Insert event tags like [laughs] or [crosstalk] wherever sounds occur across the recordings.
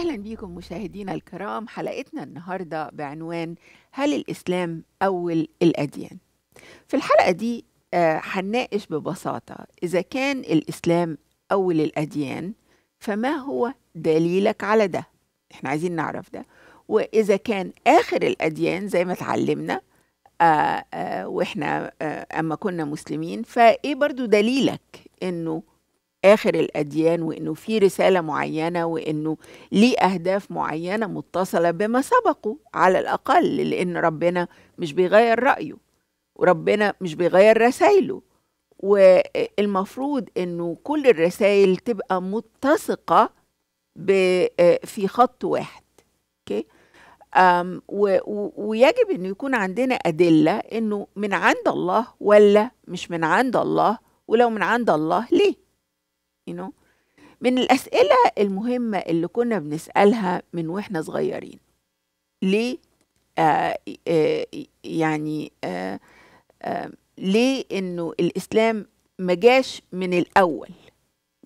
أهلا بيكم مشاهدينا الكرام حلقتنا النهاردة بعنوان هل الإسلام أول الأديان؟ في الحلقة دي آه، هنناقش ببساطة إذا كان الإسلام أول الأديان فما هو دليلك على ده؟ إحنا عايزين نعرف ده وإذا كان آخر الأديان زي ما اتعلمنا آآ آه، آآ آه، وإحنا آآ أما كنا مسلمين فإيه برضو دليلك إنه اخر الاديان وانه في رساله معينه وانه ليه اهداف معينه متصله بما سبقه على الاقل لان ربنا مش بيغير رايه وربنا مش بيغير رسايله والمفروض انه كل الرسائل تبقى متسقه آه، في خط واحد اوكي ويجب انه يكون عندنا ادله انه من عند الله ولا مش من عند الله ولو من عند الله ليه you know? من الأسئلة المهمة اللي كنا بنسألها من وإحنا صغيرين ليه آه آه يعني آه آه ليه إنه الإسلام ما جاش من الأول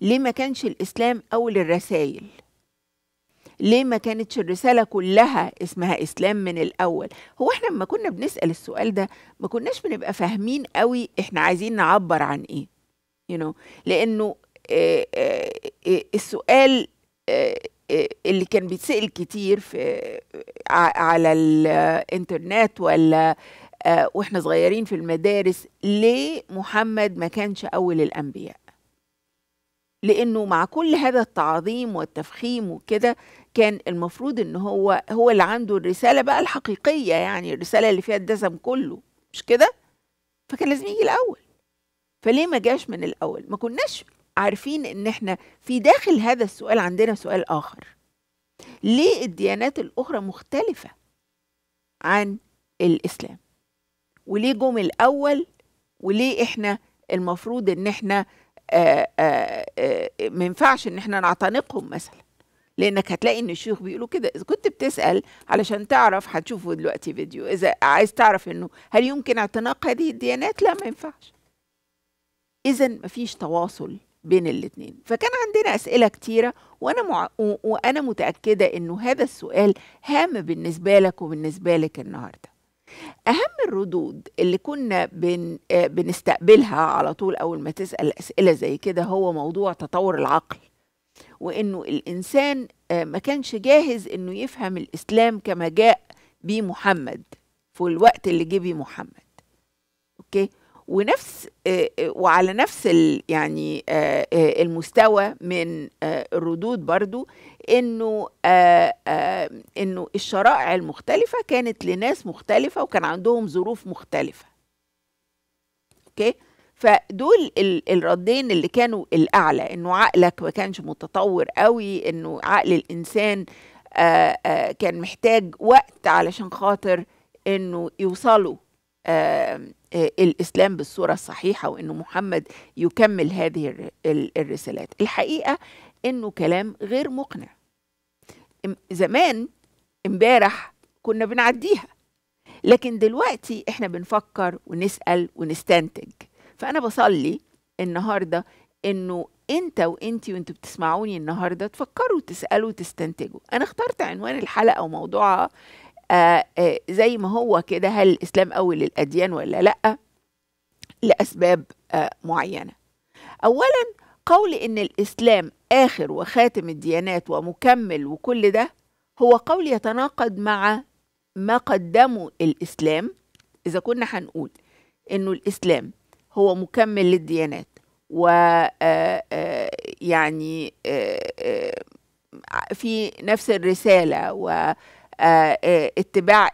ليه ما كانش الإسلام أول الرسائل ليه ما كانتش الرسالة كلها اسمها إسلام من الأول هو إحنا لما كنا بنسأل السؤال ده ما كناش بنبقى فاهمين قوي إحنا عايزين نعبر عن إيه you know لأنه آه، آه، آه، السؤال اللي كان بيتسأل كتير في على الانترنت ولا واحنا صغيرين في المدارس ليه محمد ما كانش أول الأنبياء لأنه مع كل هذا التعظيم والتفخيم وكده كان المفروض ان هو هو اللي عنده الرساله بقى الحقيقيه يعني الرساله اللي فيها الدسم كله مش كده فكان لازم يجي الاول فليه ما جاش من الاول ما كناش عارفين ان احنا في داخل هذا السؤال عندنا سؤال اخر ليه الديانات الاخرى مختلفه عن الاسلام وليه جم الاول وليه احنا المفروض ان احنا آه، آه، آه، ما ينفعش ان احنا نعتنقهم مثلا لانك هتلاقي ان الشيوخ بيقولوا كده اذا كنت بتسال علشان تعرف هتشوفوا دلوقتي فيديو اذا عايز تعرف انه هل يمكن اعتناق هذه الديانات لا ما ينفعش اذا مفيش تواصل بين الاتنين فكان عندنا أسئلة كتيرة وأنا, مع... وأنا متأكدة أنه هذا السؤال هام بالنسبة لك وبالنسبة لك النهاردة أهم الردود اللي كنا بن... آه، بنستقبلها على طول أول ما تسأل أسئلة زي كده هو موضوع تطور العقل وأنه الإنسان آه، ما كانش جاهز أنه يفهم الإسلام كما جاء بيه محمد في الوقت اللي جه بيه محمد ونفس آه، آه، وعلى نفس يعني آه، المستوى من الردود برضو انه انه الشرائع المختلفه كانت لناس مختلفه وكان عندهم ظروف مختلفه اوكي فدول الردين اللي كانوا الاعلى انه عقلك ما كانش متطور قوي انه عقل الانسان كان محتاج وقت علشان خاطر انه يوصله الإسلام بالصورة الصحيحة وأنه محمد يكمل هذه الرسالات الحقيقة أنه كلام غير مقنع زمان امبارح كنا بنعديها لكن دلوقتي احنا بنفكر ونسأل ونستنتج فأنا بصلي النهاردة أنه انت وانتي وانتوا بتسمعوني النهارده تفكروا تسالوا وتستنتجوا انا اخترت عنوان الحلقه وموضوعها آه، آه، زي ما هو كده هل الإسلام أول للأديان ولا لأ لأسباب آه، معينة أولا قول إن الإسلام آخر وخاتم الديانات ومكمل وكل ده هو قول يتناقض مع ما قدمه الإسلام إذا كنا هنقول إنه الإسلام هو مكمل للديانات و يعني في نفس الرسالة و آه، آه، اتباع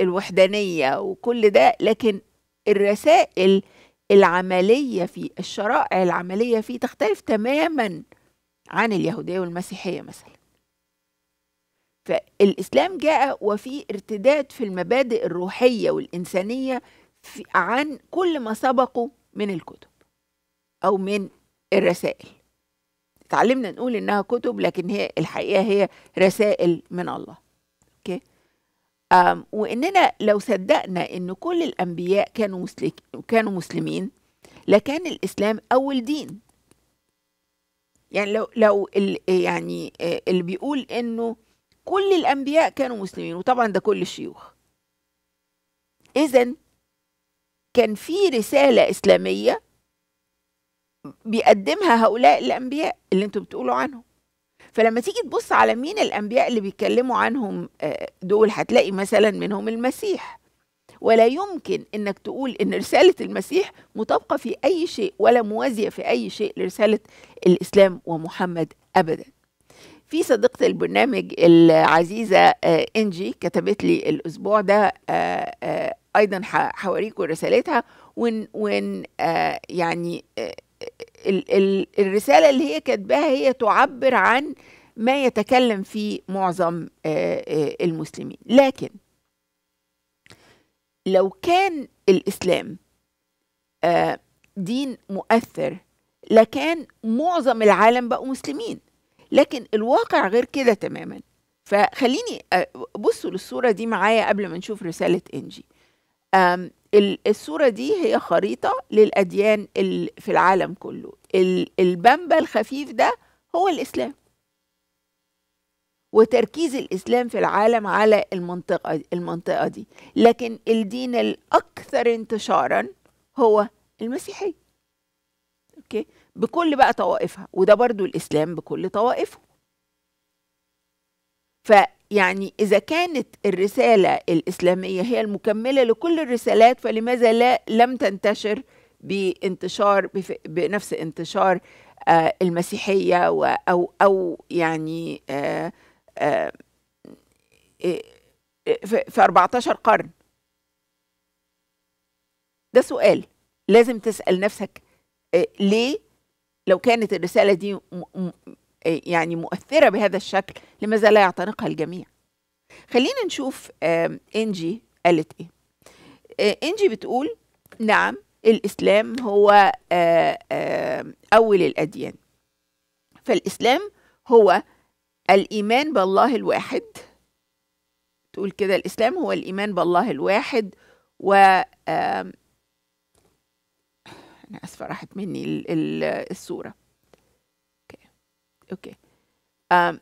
الوحدانية وكل ده لكن الرسائل العملية في الشرائع العملية فيه تختلف تماما عن اليهودية والمسيحية مثلا فالإسلام جاء وفي ارتداد في المبادئ الروحية والإنسانية عن كل ما سبقه من الكتب أو من الرسائل اتعلمنا نقول إنها كتب لكن هي الحقيقة هي رسائل من الله مكة وإننا لو صدقنا إن كل الأنبياء كانوا مسلك كانوا مسلمين لكان الإسلام أول دين يعني لو لو ال يعني آه، اللي بيقول إنه كل الأنبياء كانوا مسلمين وطبعا ده كل الشيوخ إذا كان في رسالة إسلامية بيقدمها هؤلاء الأنبياء اللي انتم بتقولوا عنهم فلما تيجي تبص على مين الأنبياء اللي بيتكلموا عنهم آه، دول هتلاقي مثلا منهم المسيح ولا يمكن انك تقول ان رساله المسيح مطابقه في اي شيء ولا موازيه في اي شيء لرساله الاسلام ومحمد ابدا في صديقة البرنامج العزيزة آه، إنجي كتبت لي الأسبوع ده آه، أيضا حواريكم رسالتها ون, ون يعني ال ال الرسالة اللي هي كاتباها هي تعبر عن ما يتكلم فيه معظم آه، آه، المسلمين لكن لو كان الإسلام آه، دين مؤثر لكان معظم العالم بقوا مسلمين لكن الواقع غير كده تماما فخليني بصوا للصورة دي معايا قبل ما نشوف رسالة إنجي الصورة دي هي خريطة للأديان في العالم كله البمبة الخفيف ده هو الإسلام وتركيز الإسلام في العالم على المنطقة المنطقة دي لكن الدين الأكثر انتشارا هو المسيحية أوكي بكل بقى طوائفها وده برضو الإسلام بكل طوائفه يعني إذا كانت الرسالة الإسلامية هي المكملة لكل الرسالات فلماذا لا لم تنتشر بانتشار بنفس انتشار آه، المسيحية أو أو يعني آه، آه، إيه، في 14 قرن ده سؤال لازم تسأل نفسك ليه لو كانت الرسالة دي يعني مؤثرة بهذا الشكل لماذا لا يعتنقها الجميع خلينا نشوف إنجي قالت إيه آه، إنجي بتقول نعم الإسلام هو آه، أول الأديان فالإسلام هو الإيمان بالله الواحد تقول كده الإسلام هو الإيمان بالله الواحد و أنا آسفة راحت مني الصورة اوكي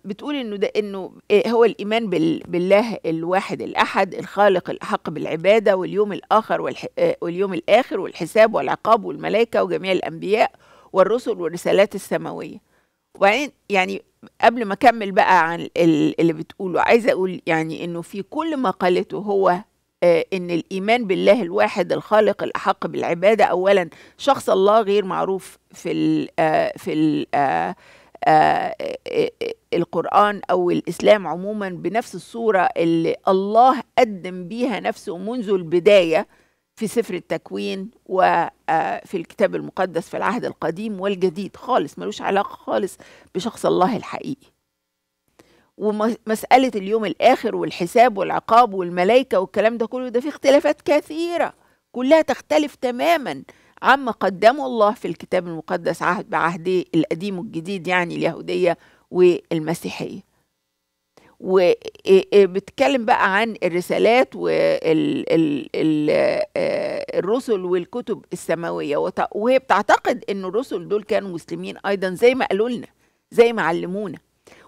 بتقول انه ده انه إيه، هو الايمان بال بالله الواحد الاحد الخالق الاحق بالعباده واليوم الاخر والح... آه، واليوم الاخر والحساب والعقاب والملائكه وجميع الانبياء والرسل والرسالات السماويه وبعدين يعني قبل ما اكمل بقى عن اللي بتقوله عايزه اقول يعني انه في كل ما قالته هو آه، ان الايمان بالله الواحد الخالق الاحق بالعباده اولا شخص الله غير معروف في ال آه، في ال آه، آه، آه، القرآن أو الإسلام عموما بنفس الصورة اللي الله قدم بيها نفسه منذ البداية في سفر التكوين وفي الكتاب المقدس في العهد القديم والجديد خالص ملوش علاقة خالص بشخص الله الحقيقي ومسألة اليوم الآخر والحساب والعقاب والملائكة والكلام ده كله ده في اختلافات كثيرة كلها تختلف تماما عما قدمه الله في الكتاب المقدس عهد بعهده القديم والجديد يعني اليهودية والمسيحية وبتكلم بقى عن الرسالات والرسل والكتب السماويه وهي بتعتقد ان الرسل دول كانوا مسلمين ايضا زي ما قالوا لنا زي ما علمونا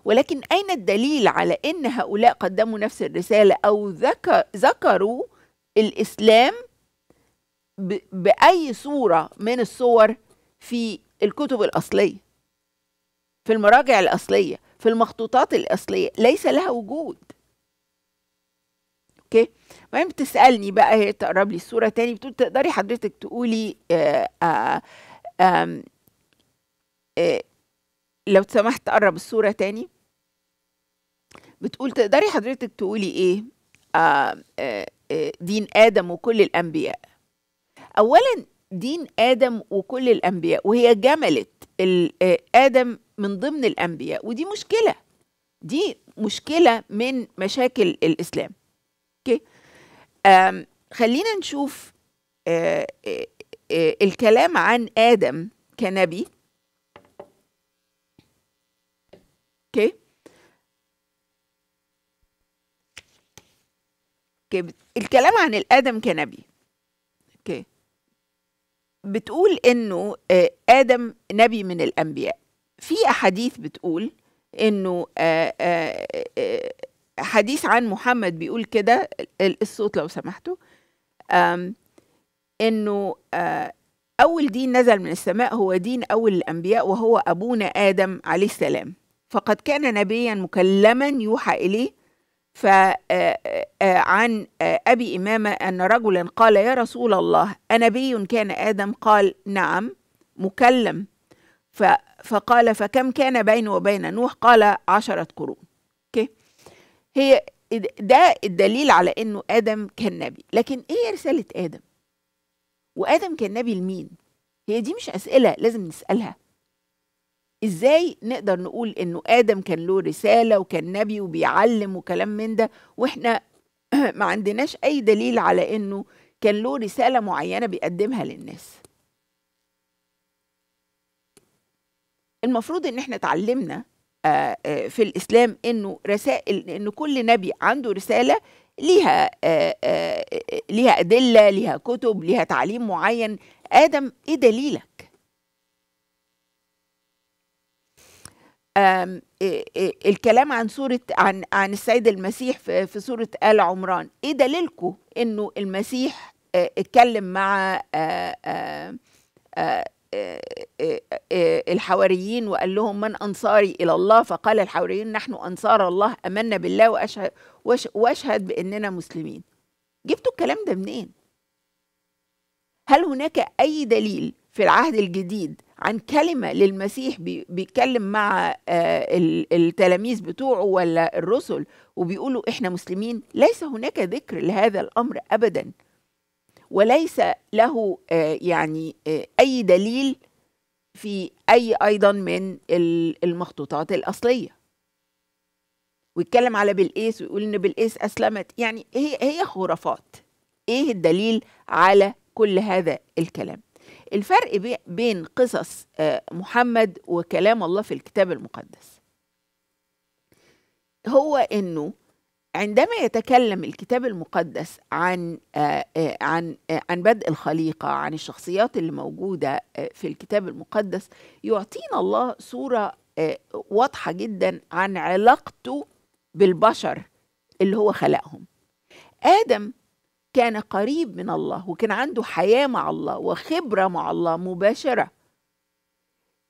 ولكن اين الدليل على ان هؤلاء قدموا نفس الرساله او ذكر ذكروا الاسلام بأي صورة من الصور في الكتب الأصلية في المراجع الأصلية في المخطوطات الأصلية ليس لها وجود أوكي بعدين بتسألني بقى هي تقرب لي الصورة تاني بتقول تقدري حضرتك تقولي آآ آه، آآ آه، آآ آآ آه، لو تسمحت تقرب الصورة تاني بتقول تقدري حضرتك تقولي ايه آآ آآ دين آدم وكل الأنبياء اولا دين ادم وكل الانبياء وهي جملت آه، ادم من ضمن الانبياء ودي مشكله دي مشكله من مشاكل الاسلام اوكي خلينا نشوف آه، آه، الكلام عن ادم كنبي اوكي الكلام عن الادم كنبي بتقول انه آه، ادم نبي من الانبياء في احاديث بتقول انه آه، آه، حديث عن محمد بيقول كده الصوت لو سمحتوا انه اول دين نزل من السماء هو دين اول الانبياء وهو ابونا ادم عليه السلام فقد كان نبيا مكلما يوحى اليه فعن آه، آه، آه، أبي إمامة أن رجلا قال يا رسول الله أنبي كان آدم قال نعم مكلم فقال فكم كان بيني وبين نوح قال عشرة قرون هي ده الدليل على أنه آدم كان نبي لكن إيه رسالة آدم وآدم كان نبي لمين هي دي مش أسئلة لازم نسألها ازاي نقدر نقول انه ادم كان له رساله وكان نبي وبيعلم وكلام من ده واحنا [clears throat] ما عندناش اي دليل على انه كان له رساله معينه بيقدمها للناس المفروض ان احنا اتعلمنا آه، آه، في الاسلام انه رسائل ان كل نبي عنده رساله ليها آه، ليها ادله ليها كتب ليها تعليم معين ادم ايه دليلك الكلام عن سورة عن عن السيد المسيح في, سورة آل عمران ايه دليلكم انه المسيح آه، اتكلم مع آه، آه، الحواريين وقال لهم من أنصاري إلى الله فقال الحواريين نحن أنصار الله أمنا بالله وأشهد, وأشهد بأننا مسلمين جبتوا الكلام ده منين؟ هل هناك أي دليل في العهد الجديد عن كلمة للمسيح بيتكلم مع آه، التلاميذ بتوعه ولا الرسل وبيقولوا إحنا مسلمين ليس هناك ذكر لهذا الأمر أبدا وليس له آه، يعني آه، أي دليل في أي أيضا من المخطوطات الأصلية ويتكلم على بلقيس ويقول إن بلقيس أسلمت يعني هي هي خرافات إيه الدليل على كل هذا الكلام الفرق بين قصص آه، محمد وكلام الله في الكتاب المقدس هو انه عندما يتكلم الكتاب المقدس عن آه، آه، عن عن بدء الخليقه عن الشخصيات اللي موجوده في الكتاب المقدس يعطينا الله صوره واضحه جدا عن علاقته بالبشر اللي هو خلقهم ادم كان قريب من الله وكان عنده حياه مع الله وخبره مع الله مباشره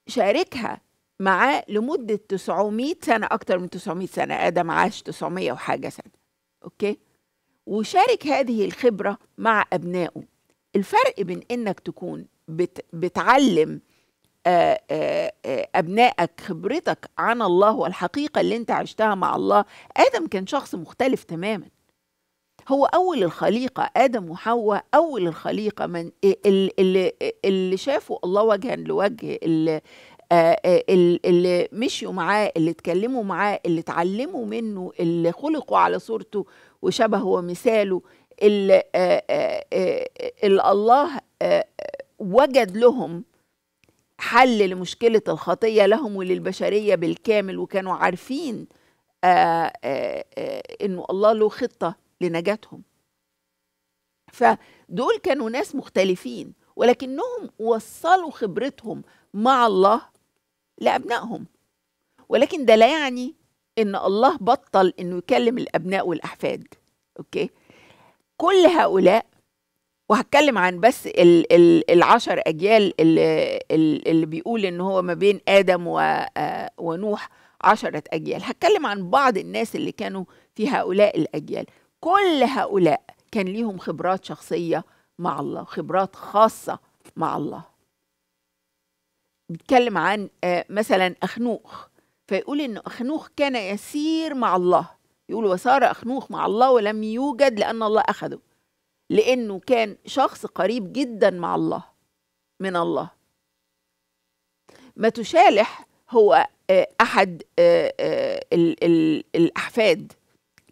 شاركها معاه لمده 900 سنه اكتر من 900 سنه ادم عاش 900 وحاجه سنه اوكي وشارك هذه الخبره مع ابنائه الفرق بين انك تكون بت بتعلم آآ آه، آآ آه، آه، ابنائك خبرتك عن الله والحقيقه اللي انت عشتها مع الله ادم كان شخص مختلف تماما هو أول الخليقة آدم وحواء أول الخليقة من اللي, اللي شافوا الله وجها لوجه اللي, اللي مشيوا معاه اللي اتكلموا معاه اللي اتعلموا منه اللي خلقوا على صورته وشبهه ومثاله اللي, اللي الله وجد لهم حل لمشكلة الخطية لهم وللبشرية بالكامل وكانوا عارفين آآ آآ إنه الله له خطة لنجاتهم فدول كانوا ناس مختلفين ولكنهم وصلوا خبرتهم مع الله لأبنائهم ولكن ده لا يعني إن الله بطل إنه يكلم الأبناء والأحفاد أوكي كل هؤلاء وهتكلم عن بس ال ال العشر أجيال اللي, اللي بيقول إن هو ما بين آدم آه، ونوح عشرة أجيال هتكلم عن بعض الناس اللي كانوا في هؤلاء الأجيال كل هؤلاء كان ليهم خبرات شخصية مع الله خبرات خاصة مع الله بيتكلم عن آه، مثلا أخنوخ فيقول إن أخنوخ كان يسير مع الله يقول وسار أخنوخ مع الله ولم يوجد لأن الله أخذه لأنه كان شخص قريب جدا مع الله من الله متشالح هو آه، أحد آه، الأحفاد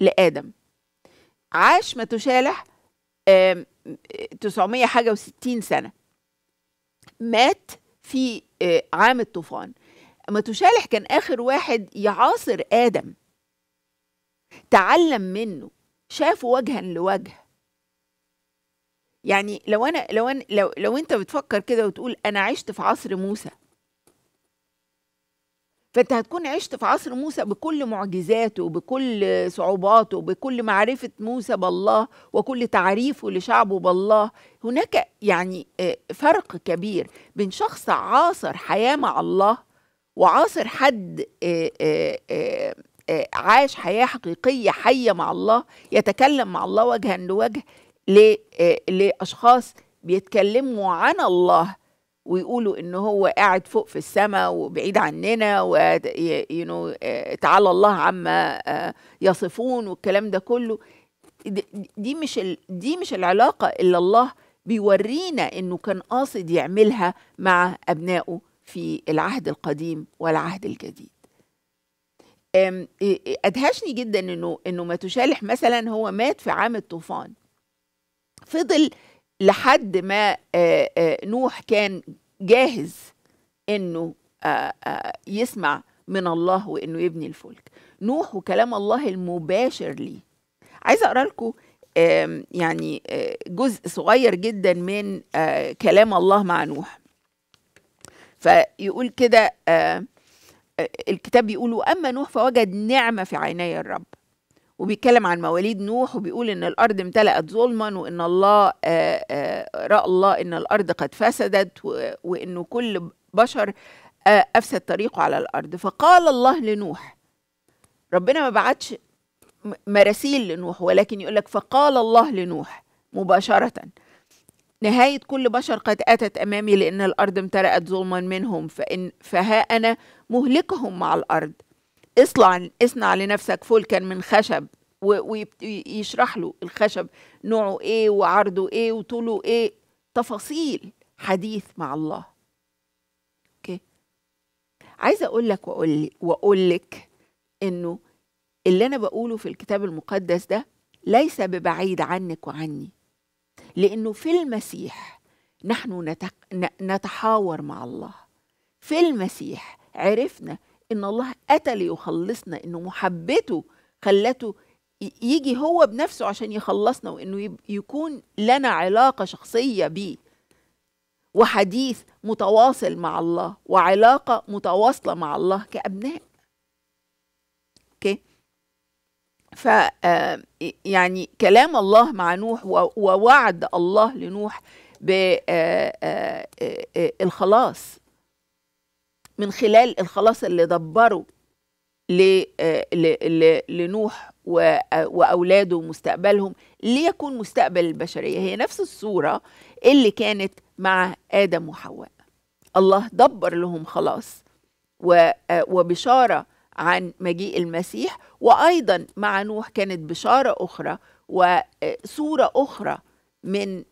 لآدم عاش ما تشالح 900 حاجة و60 سنة مات في آه، عام الطوفان متشالح كان آخر واحد يعاصر آدم تعلم منه شافه وجها لوجه يعني لو انا لو انا لو, لو انت بتفكر كده وتقول انا عشت في عصر موسى فانت هتكون عشت في عصر موسى بكل معجزاته بكل صعوباته بكل معرفة موسى بالله وكل تعريفه لشعبه بالله هناك يعني آه، فرق كبير بين شخص عاصر حياة مع الله وعاصر حد آه، آه، عاش حياة حقيقية حية مع الله يتكلم مع الله وجها لوجه لأشخاص بيتكلموا عن الله ويقولوا ان هو قاعد فوق في السماء وبعيد عننا و يو آه، تعالى الله عما آه، يصفون والكلام ده كله دي مش دي مش العلاقه اللي الله بيورينا انه كان قاصد يعملها مع ابنائه في العهد القديم والعهد الجديد ادهشني جدا انه انه ماتوشالح مثلا هو مات في عام الطوفان فضل لحد ما آه، آه، نوح كان جاهز انه آه، يسمع من الله وانه يبني الفلك نوح وكلام الله المباشر ليه عايزه اقرا لكم يعني جزء صغير جدا من كلام الله مع نوح فيقول كده الكتاب بيقول واما نوح فوجد نعمه في عيني الرب وبيتكلم عن مواليد نوح وبيقول ان الارض امتلأت ظلما وان الله آه، آه، راى الله ان الارض قد فسدت وانه كل بشر آه، افسد طريقه على الارض فقال الله لنوح ربنا ما بعتش مراسيل لنوح ولكن يقول لك فقال الله لنوح مباشره نهاية كل بشر قد أتت أمامي لأن الأرض امتلأت ظلما منهم فإن فها أنا مهلكهم مع الأرض اصنع اصنع لنفسك فلكا من خشب ويشرح له الخشب نوعه ايه وعرضه ايه وطوله ايه تفاصيل حديث مع الله اوكي عايزه اقول لك واقول واقول لك انه اللي انا بقوله في الكتاب المقدس ده ليس ببعيد عنك وعني لانه في المسيح نحن نتحاور مع الله في المسيح عرفنا ان الله اتى ليخلصنا انه محبته خلته يجي هو بنفسه عشان يخلصنا وانه يكون لنا علاقه شخصيه بيه وحديث متواصل مع الله وعلاقه متواصله مع الله كابناء اوكي ف آه، يعني كلام الله مع نوح ووعد الله لنوح بالخلاص آه، آه، من خلال الخلاص اللي دبره آه، لنوح آه، وأولاده ومستقبلهم ليكون مستقبل البشرية هي نفس الصورة اللي كانت مع آدم وحواء الله دبر لهم خلاص آه، وبشارة عن مجيء المسيح وأيضا مع نوح كانت بشارة أخرى وصورة أخرى من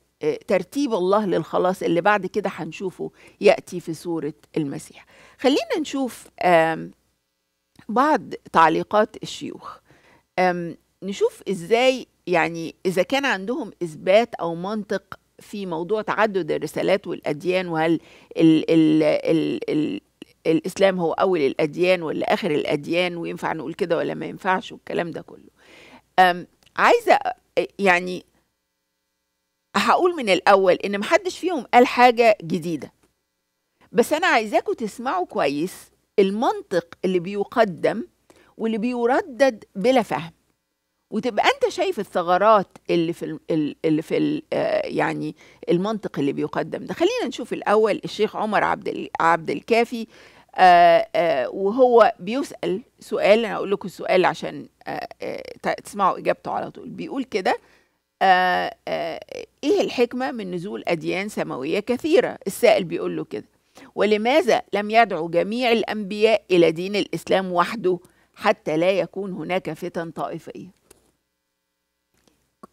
ترتيب الله للخلاص اللي بعد كده هنشوفه يأتي في صورة المسيح خلينا نشوف بعض تعليقات الشيوخ نشوف ازاي يعني اذا كان عندهم اثبات او منطق في موضوع تعدد الرسالات والاديان وهل الـ الـ الـ الـ الاسلام هو اول الاديان ولا اخر الاديان وينفع نقول كده ولا ما ينفعش والكلام ده كله عايزه يعني هقول من الاول ان محدش فيهم قال حاجه جديده بس انا عايزاكم تسمعوا كويس المنطق اللي بيقدم واللي بيردد بلا فهم وتبقى انت شايف الثغرات اللي في اللي في آه، يعني المنطق اللي بيقدم ده خلينا نشوف الاول الشيخ عمر عبد عبد الكافي آآ آه، آآ آه، وهو بيسال سؤال انا اقول لكم السؤال عشان تسمعوا اجابته على طول بيقول كده ايه الحكمه من نزول اديان سماويه كثيره السائل بيقول له كده ولماذا لم يدعو جميع الأنبياء إلى دين الإسلام وحده حتى لا يكون هناك فتن طائفية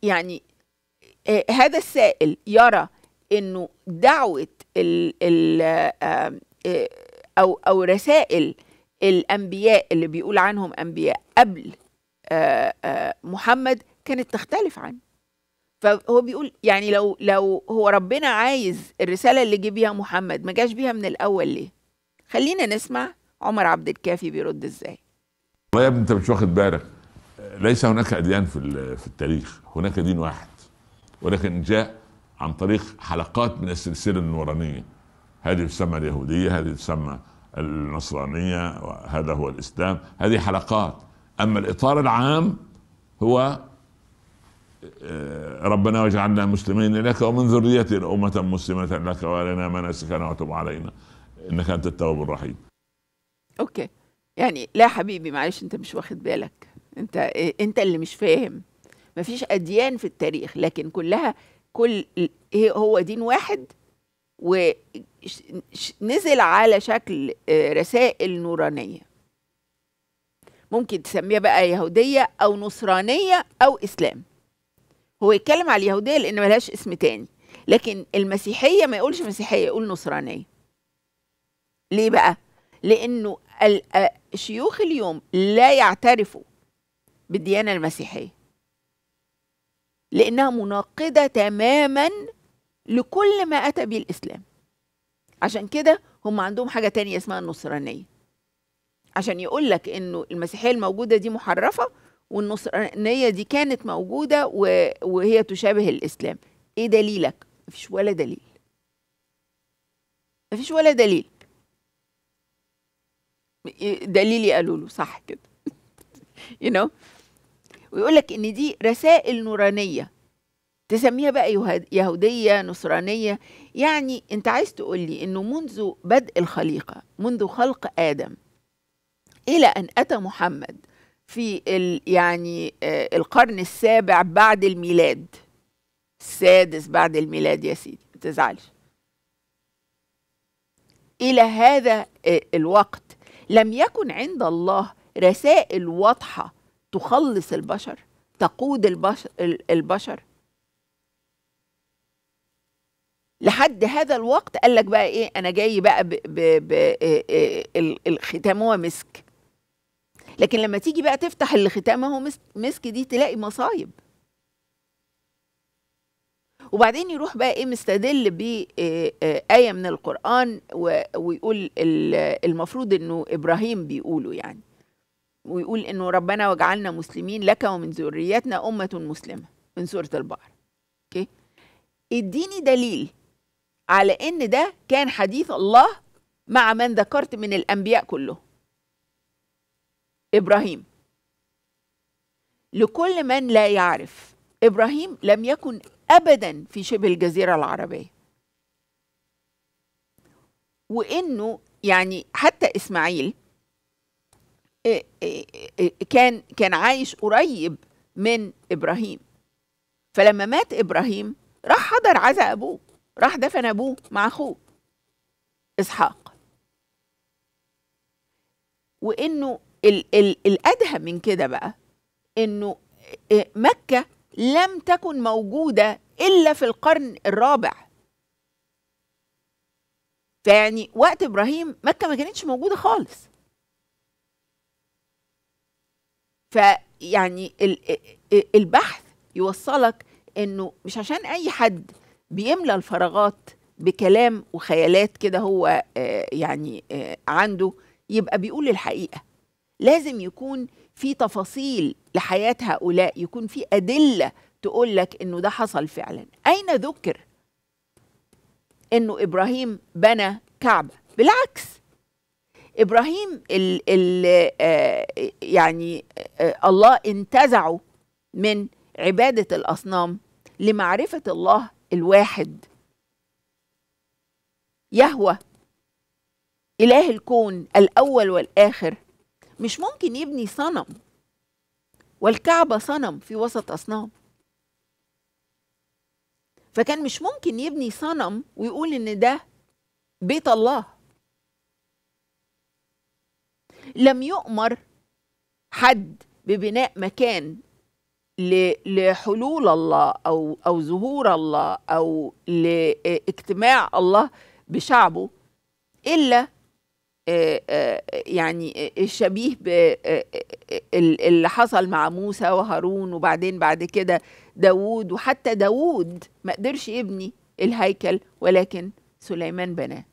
يعني آه، هذا السائل يرى أنه دعوة ال ال آه، أو, أو رسائل الأنبياء اللي بيقول عنهم أنبياء قبل آه، محمد كانت تختلف عنه فهو بيقول يعني لو لو هو ربنا عايز الرساله اللي جه بيها محمد ما جاش بيها من الاول ليه؟ خلينا نسمع عمر عبد الكافي بيرد ازاي. والله يا ابني انت مش واخد بالك ليس هناك اديان في في التاريخ، هناك دين واحد ولكن جاء عن طريق حلقات من السلسله النورانيه هذه تسمى اليهوديه، هذه تسمى النصرانيه وهذا هو الاسلام، هذه حلقات اما الاطار العام هو آه، ربنا واجعلنا مسلمين لك ومن ذريتنا أمة مسلمة لك وارنا مناسكنا وتب علينا إنك أنت التواب الرحيم أوكي يعني لا حبيبي معلش أنت مش واخد بالك أنت أنت اللي مش فاهم ما فيش أديان في التاريخ لكن كلها كل هو دين واحد ونزل على شكل آه، رسائل نورانية ممكن تسميها بقى يهودية أو نصرانية أو إسلام هو يتكلم على اليهوديه لان ملهاش اسم تاني لكن المسيحيه ما يقولش مسيحيه يقول نصرانيه ليه بقى لانه الشيوخ اليوم لا يعترفوا بالديانه المسيحيه لانها مناقضه تماما لكل ما اتى به الاسلام عشان كده هم عندهم حاجه تانية اسمها النصرانيه عشان يقول لك انه المسيحيه الموجوده دي محرفه والنصرانيه دي كانت موجوده وهي تشابه الاسلام ايه دليلك مفيش ولا دليل مفيش ولا دليل دليلي قالوا له صح كده [laughs] you know ويقول لك ان دي رسائل نورانيه تسميها بقى يهوديه نصرانيه يعني انت عايز تقول لي انه منذ بدء الخليقه منذ خلق ادم الى ان اتى محمد في ال يعني آه، القرن السابع بعد الميلاد السادس بعد الميلاد يا سيدي ما تزعلش الى هذا آه، الوقت لم يكن عند الله رسائل واضحه تخلص البشر تقود البشر, البشر. لحد هذا الوقت قال لك بقى ايه انا جاي بقى ب ب ب آه، الختام هو مسك لكن لما تيجي بقى تفتح اللي ختامه مسك, دي تلاقي مصايب وبعدين يروح بقى ايه مستدل بآية آه، آه، من القرآن ويقول المفروض انه إبراهيم بيقوله يعني ويقول انه ربنا وجعلنا مسلمين لك ومن ذريتنا أمة مسلمة من سورة البقرة اوكي اديني دليل على ان ده كان حديث الله مع من ذكرت من الأنبياء كلهم ابراهيم لكل من لا يعرف ابراهيم لم يكن ابدا في شبه الجزيره العربيه وانه يعني حتى اسماعيل كان كان عايش قريب من ابراهيم فلما مات ابراهيم راح حضر عزا ابوه راح دفن ابوه مع اخوه اسحاق وانه ال ال الأدهى من كده بقى إنه مكة لم تكن موجودة إلا في القرن الرابع فيعني وقت إبراهيم مكة ما كانتش موجودة خالص فيعني البحث يوصلك إنه مش عشان أي حد بيملى الفراغات بكلام وخيالات كده هو يعني عنده يبقى بيقول الحقيقه لازم يكون في تفاصيل لحياة هؤلاء يكون في أدلة تقول لك إنه ده حصل فعلا أين ذكر إنه إبراهيم بنى كعبة بالعكس إبراهيم ال ال آه يعني آه الله انتزعه من عبادة الأصنام لمعرفة الله الواحد يهوى إله الكون الأول والآخر مش ممكن يبني صنم والكعبة صنم في وسط أصنام فكان مش ممكن يبني صنم ويقول إن ده بيت الله لم يؤمر حد ببناء مكان لحلول الله او او ظهور الله او لاجتماع الله بشعبه الا آه، آه، يعني الشبيه آه، اللي حصل مع موسى وهارون وبعدين بعد كده داوود وحتى داوود ما قدرش يبني الهيكل ولكن سليمان بناه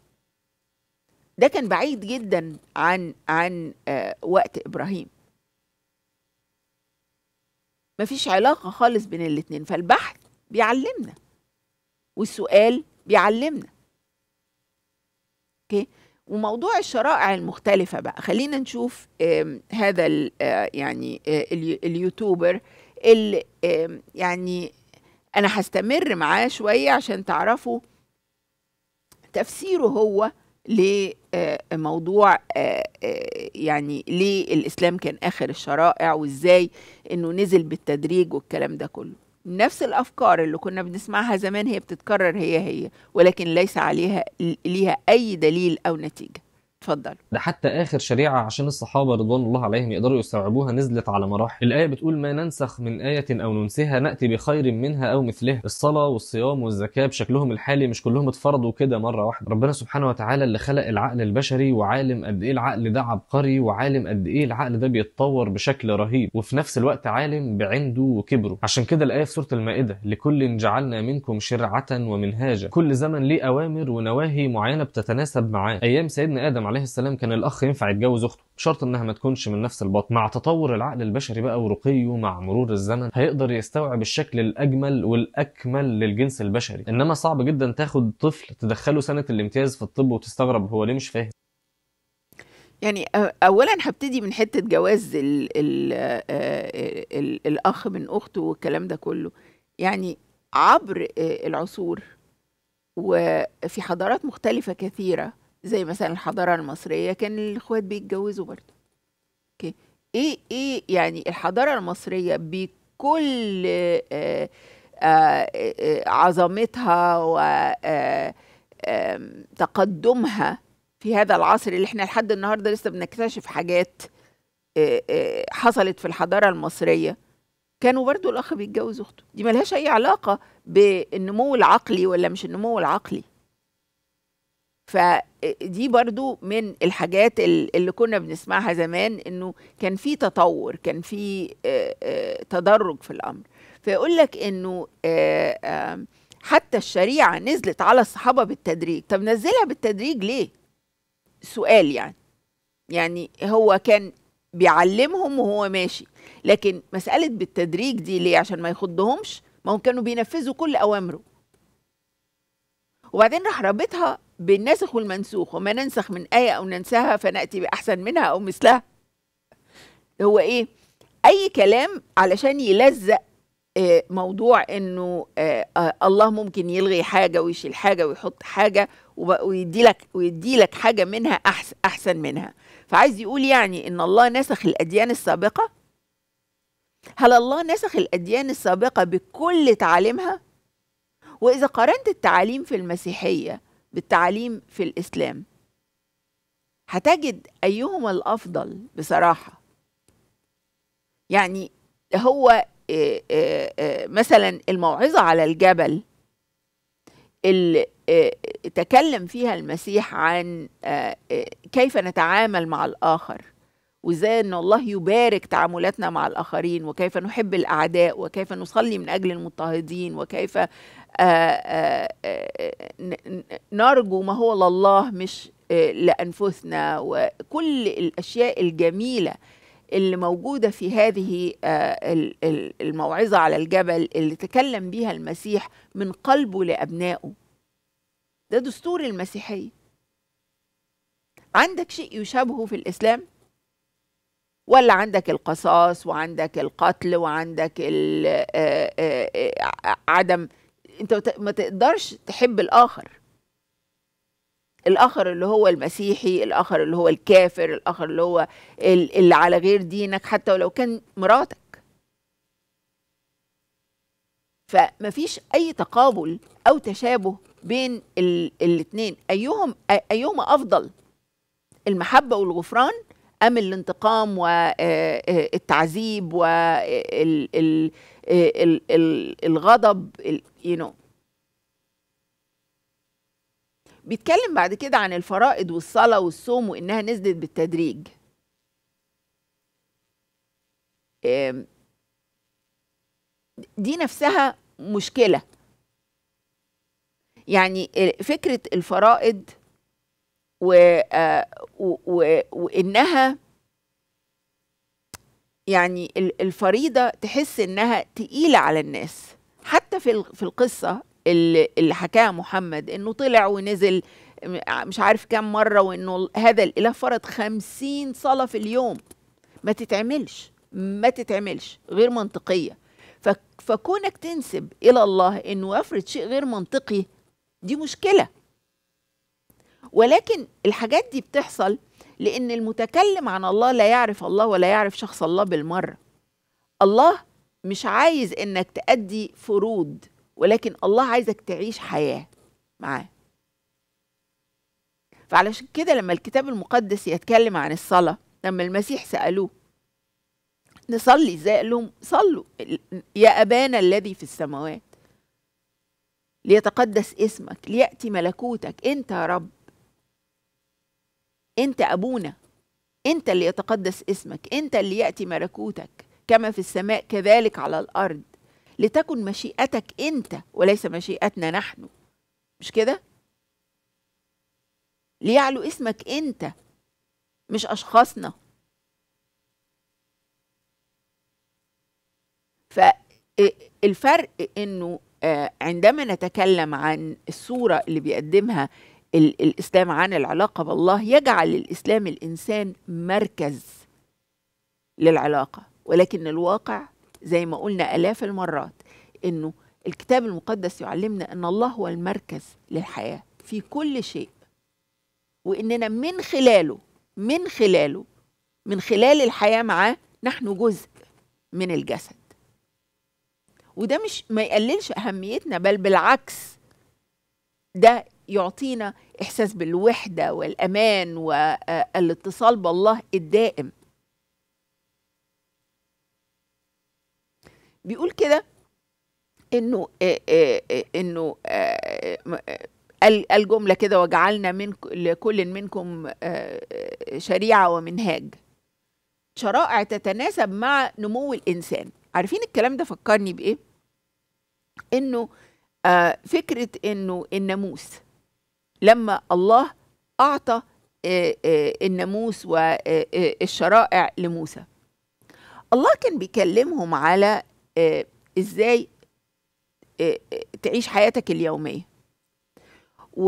ده كان بعيد جدا عن عن وقت ابراهيم مفيش علاقه خالص بين الاتنين فالبحث بيعلمنا والسؤال بيعلمنا اوكي okay. وموضوع الشرائع المختلفة بقى خلينا نشوف هذا آه، يعني آه، اليوتيوبر اللي يعني أنا هستمر معاه شوية عشان تعرفوا تفسيره هو لموضوع آه، يعني ليه الإسلام كان آخر الشرائع وإزاي إنه نزل بالتدريج والكلام ده كله نفس الافكار اللي كنا بنسمعها زمان هي بتتكرر هي هي ولكن ليس عليها ليها اي دليل او نتيجه اتفضل ده حتى اخر شريعه عشان الصحابه رضوان الله عليهم يقدروا يستوعبوها نزلت على مراحل الايه بتقول ما ننسخ من ايه او ننسها ناتي بخير منها او مثلها الصلاه والصيام والزكاه بشكلهم الحالي مش كلهم اتفرضوا كده مره واحده ربنا سبحانه وتعالى اللي خلق العقل البشري وعالم قد ايه العقل ده عبقري وعالم قد ايه العقل ده بيتطور بشكل رهيب وفي نفس الوقت عالم بعنده وكبره عشان كده الايه في سوره المائده لكل جعلنا منكم شرعه ومنهاجا كل زمن ليه اوامر ونواهي معينه بتتناسب معاه ايام سيدنا ادم عليه السلام كان الاخ ينفع يتجوز اخته بشرط انها ما تكونش من نفس البطن مع تطور العقل البشري بقى ورقيه مع مرور الزمن هيقدر يستوعب الشكل الاجمل والاكمل للجنس البشري انما صعب جدا تاخد طفل تدخله سنه الامتياز في الطب وتستغرب هو ليه مش فاهم يعني اولا هبتدي من حته جواز الـ الـ الـ الاخ من اخته والكلام ده كله يعني عبر العصور وفي حضارات مختلفه كثيره زي مثلا الحضاره المصريه كان الاخوات بيتجوزوا برضه اوكي ايه ايه يعني الحضاره المصريه بكل آه، آه، آه، عظمتها وتقدمها في هذا العصر اللي احنا لحد النهارده لسه بنكتشف حاجات حصلت في الحضاره المصريه كانوا برضو الاخ بيتجوز اخته دي ملهاش اي علاقه بالنمو العقلي ولا مش النمو العقلي فدي برضو من الحاجات اللي كنا بنسمعها زمان انه كان في تطور كان في تدرج في الامر فيقول لك انه حتى الشريعه نزلت على الصحابه بالتدريج طب نزلها بالتدريج ليه سؤال يعني يعني هو كان بيعلمهم وهو ماشي لكن مساله بالتدريج دي ليه عشان ما يخضهمش ما هم كانوا بينفذوا كل اوامره وبعدين راح رابطها بالنسخ والمنسوخ وما ننسخ من آية أو ننساها فنأتي بأحسن منها أو مثلها هو إيه أي كلام علشان يلزق آه، موضوع انه آه، آه، الله ممكن يلغي حاجه ويشيل حاجه ويحط حاجه ويدي لك ويدي لك حاجه منها احسن احسن منها فعايز يقول يعني ان الله نسخ الاديان السابقه هل الله نسخ الاديان السابقه بكل تعاليمها واذا قارنت التعاليم في المسيحيه بالتعليم في الإسلام هتجد أيهما الأفضل بصراحة يعني هو آه، آه، آه، مثلا الموعظة على الجبل اللي تكلم فيها المسيح عن كيف نتعامل مع الآخر وازاي ان الله يبارك تعاملاتنا مع الاخرين وكيف نحب الاعداء وكيف نصلي من اجل المضطهدين وكيف آآ آه، آآ آه، آه، نرجو ما هو لله مش لانفسنا وكل الاشياء الجميله اللي موجوده في هذه الموعظه على الجبل اللي تكلم بيها المسيح من قلبه لابنائه ده دستور المسيحيه عندك شيء يشابهه في الاسلام ولا عندك القصاص وعندك القتل وعندك آه، آه، آه، عدم انت ما تقدرش تحب الاخر الاخر اللي هو المسيحي الاخر اللي هو الكافر الاخر اللي هو اللي على غير دينك حتى ولو كان مراتك فما فيش اي تقابل او تشابه بين الاثنين ايهم ايهما افضل المحبه والغفران أم الانتقام والتعذيب آه، آه، والغضب آه، you know. بيتكلم بعد كده عن الفرائض والصلاة والصوم وإنها نزلت بالتدريج دي نفسها مشكلة يعني فكرة الفرائض آه، و... و... وانها يعني الفريضه تحس انها تقيله على الناس حتى في في القصه اللي, اللي حكاها محمد انه طلع ونزل مش عارف كام مره وانه هذا الاله فرض خمسين صلاه في اليوم ما تتعملش ما تتعملش غير منطقيه فكونك تنسب الى الله انه يفرض شيء غير منطقي دي مشكله ولكن الحاجات دي بتحصل لأن المتكلم عن الله لا يعرف الله ولا يعرف شخص الله بالمرة الله مش عايز إنك تأدي فروض ولكن الله عايزك تعيش حياة معاه فعلشان كده لما الكتاب المقدس يتكلم عن الصلاة لما المسيح سألوه نصلي ازاي قال لهم صلوا يا أبانا الذي في السماوات ليتقدس اسمك ليأتي ملكوتك أنت يا رب انت ابونا انت اللي يتقدس اسمك انت اللي ياتي ملكوتك كما في السماء كذلك على الارض لتكن مشيئتك انت وليس مشيئتنا نحن مش كده ليعلو اسمك انت مش اشخاصنا فالفرق انه آه، عندما نتكلم عن الصوره اللي بيقدمها الإسلام عن العلاقة بالله يجعل الإسلام الإنسان مركز للعلاقة ولكن الواقع زي ما قلنا آلاف المرات إنه الكتاب المقدس يعلمنا إن الله هو المركز للحياة في كل شيء وإننا من خلاله من خلاله من خلال الحياة معاه نحن جزء من الجسد وده مش ما يقللش أهميتنا بل بالعكس ده يعطينا إحساس بالوحدة والأمان والاتصال بالله الدائم بيقول كده انه انه الجمله كده وجعلنا من لكل منكم شريعه ومنهاج شرائع تتناسب مع نمو الانسان عارفين الكلام ده فكرني بايه انه فكره انه الناموس لما الله أعطى آه، آه، الناموس والشرائع آه، لموسى الله كان بيكلمهم على إزاي تعيش حياتك اليومية و...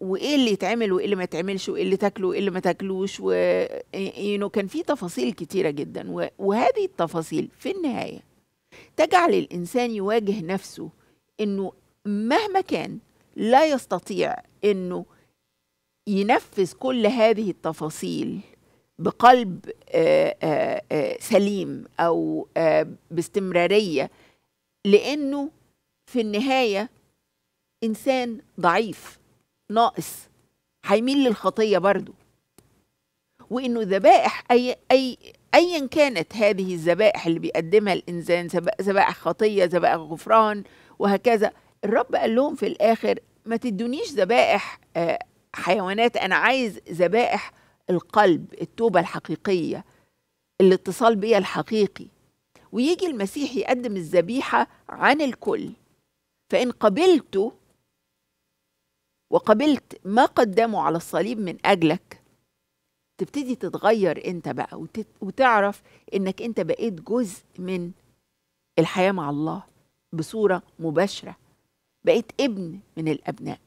وايه اللي يتعمل وايه اللي ما يتعملش وايه اللي تاكله وايه اللي ما تاكلوش و... يعني كان في تفاصيل كتيره جدا و... وهذه التفاصيل في النهايه تجعل الانسان يواجه نفسه انه مهما كان لا يستطيع انه ينفذ كل هذه التفاصيل بقلب آه، آه، آه، سليم او باستمراريه لانه في النهايه انسان ضعيف ناقص هيميل للخطيه برضه وانه ذبائح اي اي ايا كانت هذه الذبائح اللي بيقدمها الانسان ذبائح خطيه ذبائح غفران وهكذا الرب قال لهم في الآخر ما تدونيش ذبائح آه، حيوانات أنا عايز ذبائح القلب التوبة الحقيقية الاتصال بيا الحقيقي ويجي المسيح يقدم الذبيحة عن الكل فإن قبلته وقبلت ما قدمه على الصليب من أجلك تبتدي تتغير أنت بقى وتعرف أنك أنت بقيت جزء من الحياة مع الله بصورة مباشرة بقيت ابن من الابناء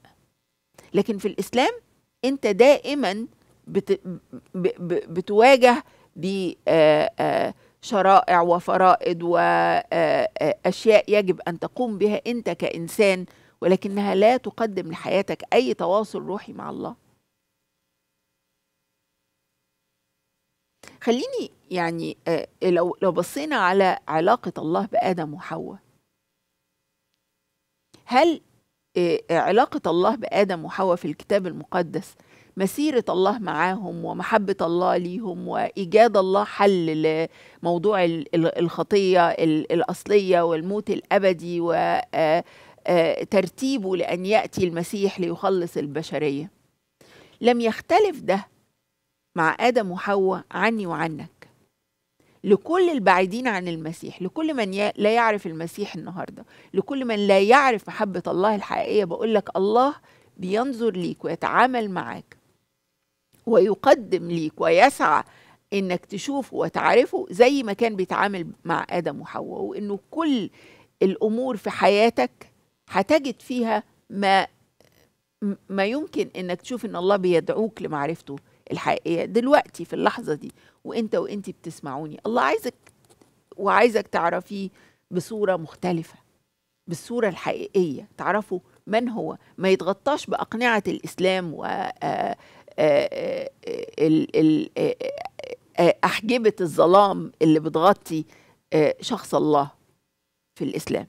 لكن في الاسلام انت دائما بت... ب... ب... بتواجه بشرائع وفرائض واشياء يجب ان تقوم بها انت كانسان ولكنها لا تقدم لحياتك اي تواصل روحي مع الله خليني يعني لو لو بصينا على علاقه الله بادم وحواء هل آه، علاقة الله بآدم وحواء في الكتاب المقدس مسيرة الله معاهم ومحبة الله ليهم وإيجاد الله حل لموضوع الخطية الأصلية والموت الأبدي وترتيبه آه، آه، لأن يأتي المسيح ليخلص البشرية لم يختلف ده مع آدم وحواء عني وعنك لكل البعيدين عن المسيح لكل من لا يعرف المسيح النهارده لكل من لا يعرف محبه الله الحقيقيه بقول لك الله بينظر ليك ويتعامل معاك ويقدم ليك ويسعى انك تشوفه وتعرفه زي ما كان بيتعامل مع ادم وحواء وانه كل الامور في حياتك هتجد فيها ما ما يمكن انك تشوف ان الله بيدعوك لمعرفته الحقيقيه دلوقتي في اللحظه دي وانت وانت بتسمعوني الله عايزك وعايزك تعرفيه بصوره مختلفه بالصوره الحقيقيه تعرفوا من هو ما يتغطاش باقنعه الاسلام و آه، آه، آه، احجبه الظلام اللي بتغطي شخص الله في الاسلام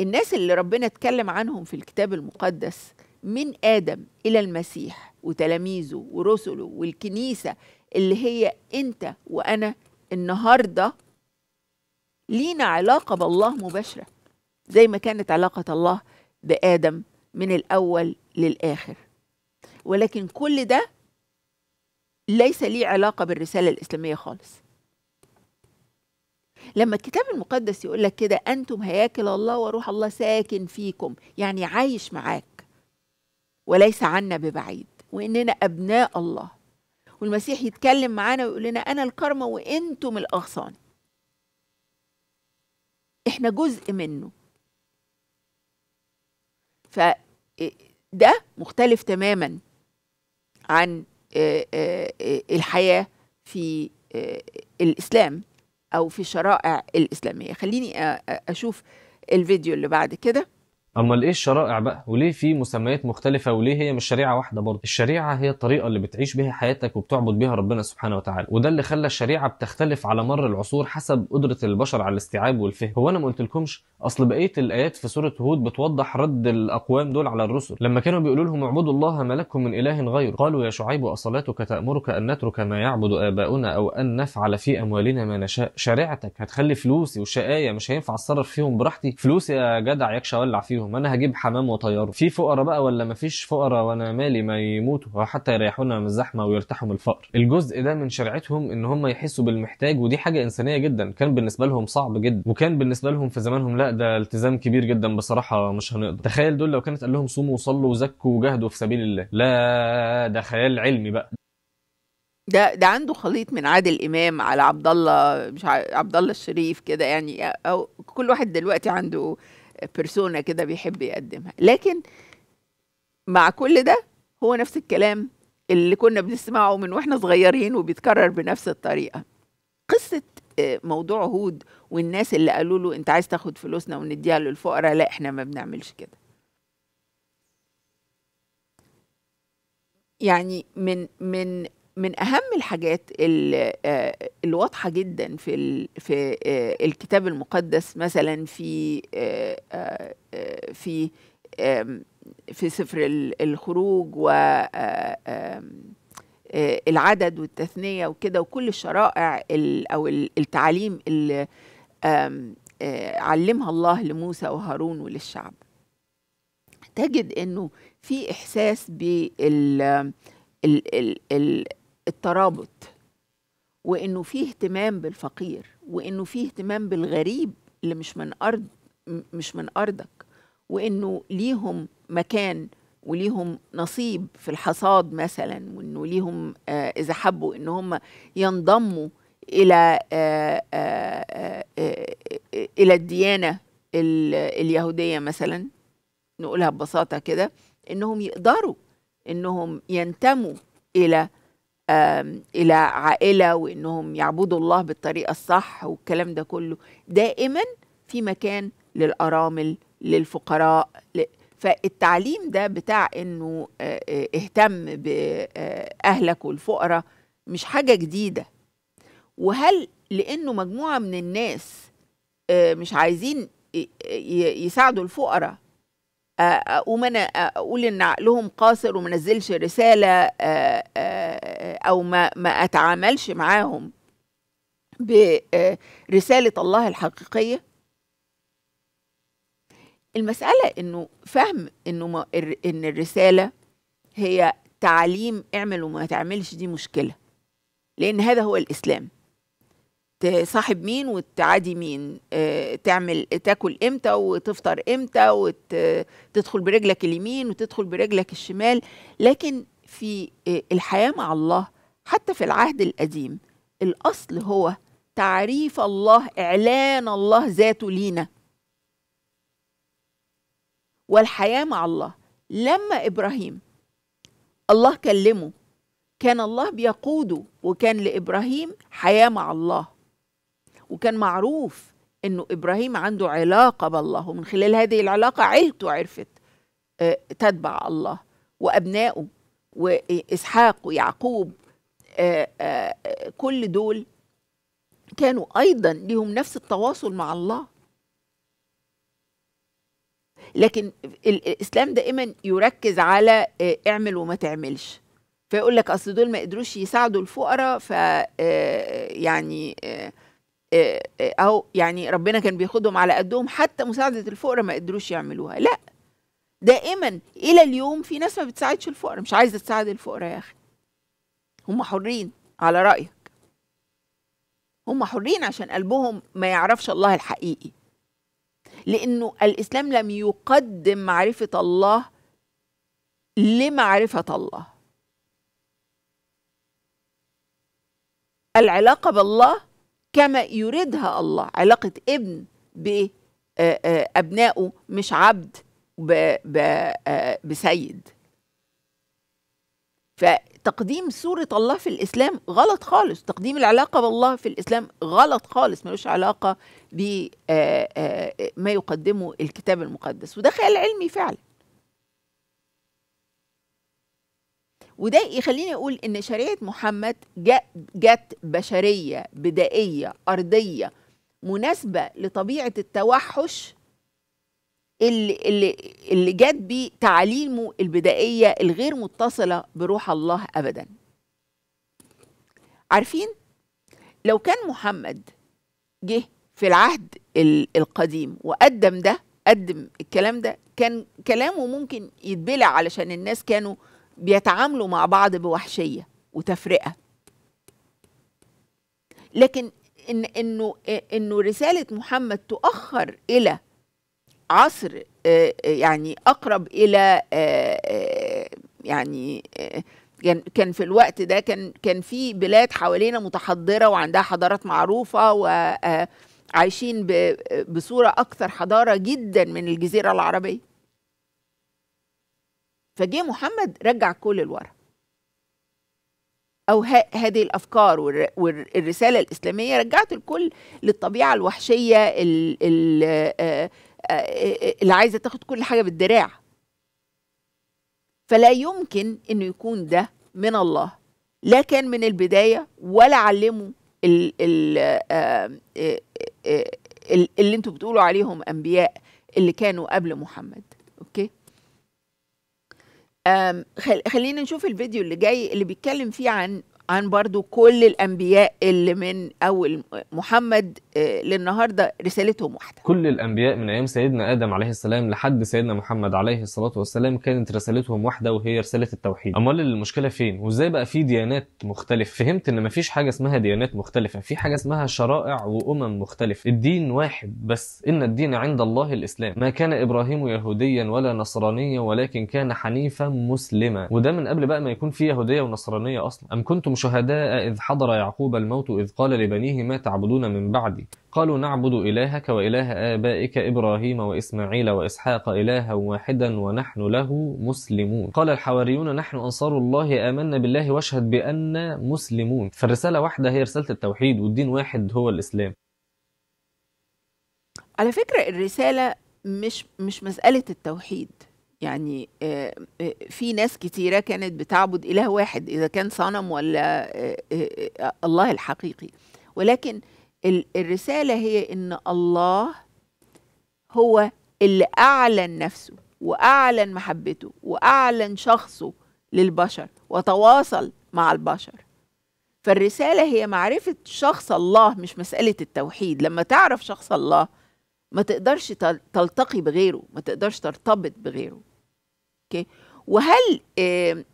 الناس اللي ربنا اتكلم عنهم في الكتاب المقدس من آدم إلى المسيح وتلاميذه ورسله والكنيسة اللي هي أنت وأنا النهاردة لينا علاقة بالله مباشرة زي ما كانت علاقة الله بآدم من الأول للآخر ولكن كل ده ليس لي علاقة بالرسالة الإسلامية خالص لما الكتاب المقدس يقول لك كده أنتم هياكل الله وروح الله ساكن فيكم يعني عايش معاك وليس عنا ببعيد وإننا أبناء الله والمسيح يتكلم معانا ويقول لنا أنا الكرمة وأنتم الأغصان إحنا جزء منه فده مختلف تماما عن الحياة في الإسلام أو في الشرائع الإسلامية خليني أشوف الفيديو اللي بعد كده امال ايه الشرائع بقى وليه في مسميات مختلفه وليه هي مش شريعه واحده برضه الشريعه هي الطريقه اللي بتعيش بها حياتك وبتعبد بها ربنا سبحانه وتعالى وده اللي خلى الشريعه بتختلف على مر العصور حسب قدره البشر على الاستيعاب والفهم هو انا ما قلتلكمش اصل بقيه الايات في سوره هود بتوضح رد الاقوام دول على الرسل لما كانوا بيقولوا لهم اعبدوا الله ما لكم من اله غيره قالوا يا شعيب اصلاتك تامرك ان نترك ما يعبد اباؤنا او ان نفعل في اموالنا ما نشاء شريعتك هتخلي فلوسي وشقايا مش هينفع اتصرف فيهم براحتي فلوسي يا جدع يكشى ولع فيهم عليهم انا هجيب حمام واطيره في فقراء بقى ولا مفيش فقراء وانا مالي ما يموتوا حتى يريحونا من الزحمه ويرتاحوا من الفقر الجزء ده من شرعتهم ان هم يحسوا بالمحتاج ودي حاجه انسانيه جدا كان بالنسبه لهم صعب جدا وكان بالنسبه لهم في زمانهم لا ده التزام كبير جدا بصراحه مش هنقدر تخيل دول لو كانت قال لهم صوموا وصلوا وزكوا وجاهدوا في سبيل الله لا ده خيال علمي بقى ده ده عنده خليط من عادل امام على عبد الله مش عبد الله الشريف كده يعني او كل واحد دلوقتي عنده بيرسونا كده بيحب يقدمها لكن مع كل ده هو نفس الكلام اللي كنا بنسمعه من واحنا صغيرين وبيتكرر بنفس الطريقه قصه آه، موضوع هود والناس اللي قالوا له انت عايز تاخد فلوسنا ونديها للفقراء لا احنا ما بنعملش كده يعني من من من اهم الحاجات الواضحه آه، جدا في في آه، الكتاب المقدس مثلا في آه، في في سفر الخروج و العدد والتثنية وكده وكل الشرائع أو التعاليم اللي علمها الله لموسى وهارون وللشعب تجد أنه في إحساس بال ال ال الترابط وانه في اهتمام بالفقير وانه في اهتمام بالغريب اللي مش من ارض مش من ارضك وانه ليهم مكان وليهم نصيب في الحصاد مثلا وانه ليهم آه، اذا حبوا ان هم ينضموا الى آه، آه، الى الديانه اليهوديه مثلا نقولها ببساطه كده انهم يقدروا انهم ينتموا الى الى عائله وانهم يعبدوا الله بالطريقه الصح والكلام ده كله دائما في مكان للارامل للفقراء فالتعليم ده بتاع انه آه، آه، اهتم باهلك آه، والفقراء مش حاجه جديده وهل لانه مجموعه من الناس مش عايزين يساعدوا الفقراء اقوم انا اقول ان عقلهم قاصر وما نزلش رساله او ما ما اتعاملش معاهم برساله الله الحقيقيه المساله انه فهم انه ان الرساله هي تعليم اعمل وما تعملش دي مشكله لان هذا هو الاسلام تصاحب مين وتعادي مين آه، تعمل تاكل امتى وتفطر امتى وتدخل برجلك اليمين وتدخل برجلك الشمال لكن في آه، الحياه مع الله حتى في العهد القديم الاصل هو تعريف الله اعلان الله ذاته لينا والحياه مع الله لما ابراهيم الله كلمه كان الله بيقوده وكان لابراهيم حياه مع الله وكان معروف انه ابراهيم عنده علاقه بالله ومن خلال هذه العلاقه عيلته عرفت آه، تتبع الله وابنائه واسحاق ويعقوب آه، آه، كل دول كانوا ايضا لهم نفس التواصل مع الله لكن الاسلام دائما يركز على اعمل وما تعملش فيقول لك اصل دول ما قدروش يساعدوا الفقراء ف يعني آه، آه، او يعني ربنا كان بياخدهم على قدهم حتى مساعده الفقراء ما قدروش يعملوها لا دائما الى اليوم في ناس ما بتساعدش الفقراء مش عايزه تساعد الفقراء يا اخي هم حرين على رايك هم حرين عشان قلبهم ما يعرفش الله الحقيقي لانه الاسلام لم يقدم معرفه الله لمعرفه الله العلاقه بالله كما يريدها الله علاقة ابن بأبنائه مش عبد آه، بسيد فتقديم صورة الله في الإسلام غلط خالص تقديم العلاقة بالله في الإسلام غلط خالص ملوش علاقة بما آه، آه، يقدمه الكتاب المقدس وده خيال علمي فعلا وده يخليني اقول ان شريعه محمد جت بشريه بدائيه ارضيه مناسبه لطبيعه التوحش اللي اللي اللي جت بيه تعاليمه البدائيه الغير متصله بروح الله ابدا عارفين لو كان محمد جه في العهد القديم وقدم ده قدم الكلام ده كان كلامه ممكن يتبلع علشان الناس كانوا بيتعاملوا مع بعض بوحشيه وتفرقه لكن إن انه انه رساله محمد تؤخر الى عصر آه، يعني اقرب الى آه، آه، يعني كان في الوقت ده كان كان في بلاد حوالينا متحضره وعندها حضارات معروفه وعايشين بصوره اكثر حضاره جدا من الجزيره العربيه فجه محمد رجع كل الورا أو هذه الأفكار والرسالة الإسلامية رجعت الكل للطبيعة الوحشية آه، آه، آه، اللي عايزة تاخد كل حاجة بالدراع فلا يمكن أنه يكون ده من الله لا كان من البداية ولا علمه اللي انتوا بتقولوا عليهم أنبياء اللي كانوا قبل محمد أوكي خلينا نشوف الفيديو اللي جاي اللي بيتكلم فيه عن عن برضو كل الأنبياء اللي من أول محمد آه، للنهاردة رسالتهم واحدة كل الأنبياء من أيام سيدنا آدم عليه السلام لحد سيدنا محمد عليه الصلاة والسلام كانت رسالتهم واحدة وهي رسالة التوحيد أمال المشكلة فين وإزاي بقى في ديانات مختلفة فهمت إن مفيش حاجة اسمها ديانات مختلفة في حاجة اسمها شرائع وأمم مختلفة الدين واحد بس إن الدين عند الله الإسلام ما كان إبراهيم يهوديا ولا نصرانيا ولكن كان حنيفا مسلما وده من قبل بقى ما يكون في يهودية ونصرانية أصلا أم كنتم كنتم شهداء إذ حضر يعقوب الموت إذ قال لبنيه ما تعبدون من بعدي قالوا نعبد إلهك وإله آبائك إبراهيم وإسماعيل وإسحاق إلها واحدا ونحن له مسلمون قال الحواريون نحن أنصار الله آمنا بالله واشهد بأن مسلمون فالرسالة واحدة هي رسالة التوحيد والدين واحد هو الإسلام على فكرة الرسالة مش مش مسألة التوحيد يعني آه، آه، في ناس كتيرة كانت بتعبد إله واحد إذا كان صنم ولا آه، الله الحقيقي ولكن الرسالة هي إن الله هو اللي أعلن نفسه وأعلن محبته وأعلن شخصه للبشر وتواصل مع البشر فالرسالة هي معرفة شخص الله مش مسألة التوحيد لما تعرف شخص الله ما تقدرش تلتقي بغيره ما تقدرش ترتبط بغيره اوكي وهل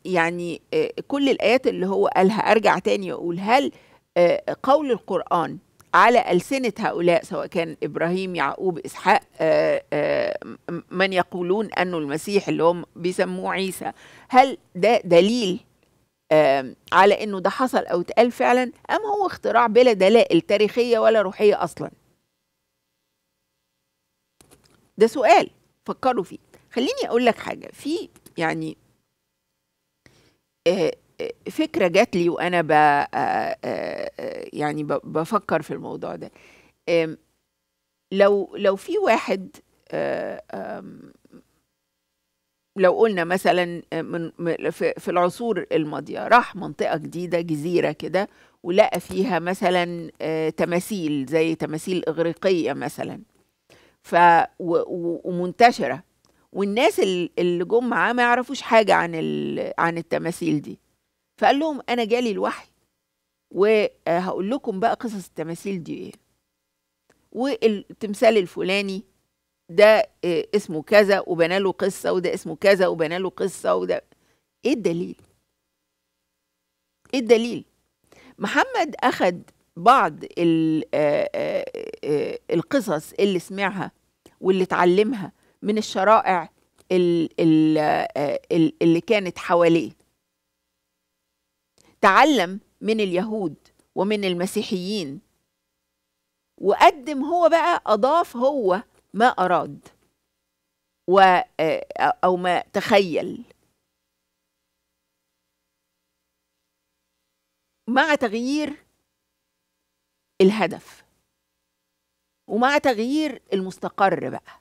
يعني كل الايات اللي هو قالها ارجع تاني واقول هل قول القران على ألسنة هؤلاء سواء كان إبراهيم يعقوب إسحاق من يقولون أنه المسيح اللي هم بيسموه عيسى هل ده دليل على أنه ده حصل أو اتقال فعلا أم هو اختراع بلا دلائل تاريخية ولا روحية أصلا ده سؤال فكروا فيه خليني اقول لك حاجه في يعني آه، آه، فكره جات لي وانا ب آه، يعني بفكر في الموضوع ده لو لو في واحد لو قلنا مثلا من في العصور الماضيه راح منطقه جديده جزيره كده ولقى فيها مثلا تماثيل زي تماثيل اغريقيه مثلا ف و... و... ومنتشره والناس اللي جم معاه ما يعرفوش حاجه عن ال... عن التماثيل دي فقال لهم انا جالي الوحي وهقول لكم بقى قصص التماثيل دي ايه والتمثال الفلاني ده آه، اسمه كذا وبنى له قصه وده اسمه كذا وبنى له قصه وده ايه الدليل ايه الدليل محمد اخد بعض آه، آه، آه، القصص اللي سمعها واللي اتعلمها من الشرائع اللي كانت حواليه تعلم من اليهود ومن المسيحيين وقدم هو بقى أضاف هو ما أراد و أو ما تخيل مع تغيير الهدف ومع تغيير المستقر بقى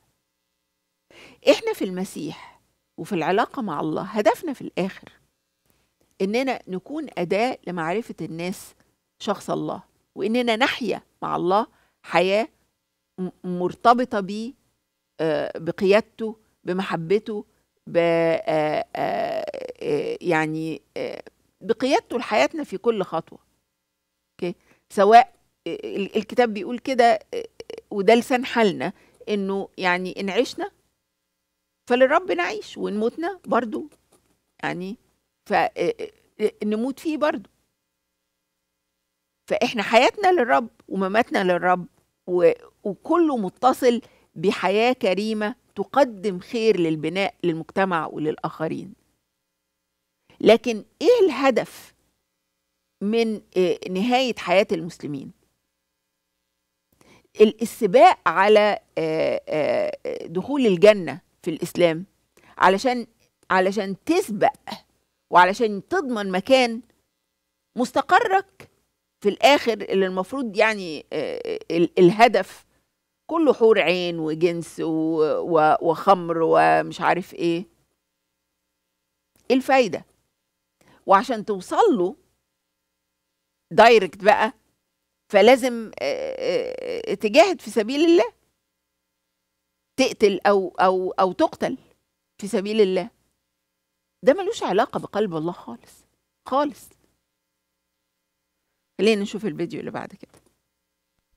احنا في المسيح وفي العلاقة مع الله هدفنا في الآخر إننا نكون أداة لمعرفة الناس شخص الله وإننا نحيا مع الله حياة مرتبطة به آه، بقيادته بمحبته ب آه، آه، يعني بقيادته لحياتنا في كل خطوة أوكي سواء الكتاب بيقول كده وده لسان حالنا انه يعني ان عشنا فللرب نعيش وان متنا برضو يعني فنموت فيه برضو فاحنا حياتنا للرب ومماتنا للرب وكله متصل بحياه كريمه تقدم خير للبناء للمجتمع وللاخرين لكن ايه الهدف من آه، نهايه حياه المسلمين السباق على آه، آه، دخول الجنة في الإسلام علشان علشان تسبق وعلشان تضمن مكان مستقرك في الآخر اللي المفروض يعني آه، الهدف كله حور عين وجنس وخمر ومش عارف إيه. ايه الفايدة وعشان توصل له دايركت بقى فلازم آه، آه، آه، تجاهد في سبيل الله تقتل او او او تقتل في سبيل الله ده ملوش علاقه بقلب الله خالص خالص خلينا نشوف الفيديو اللي بعد كده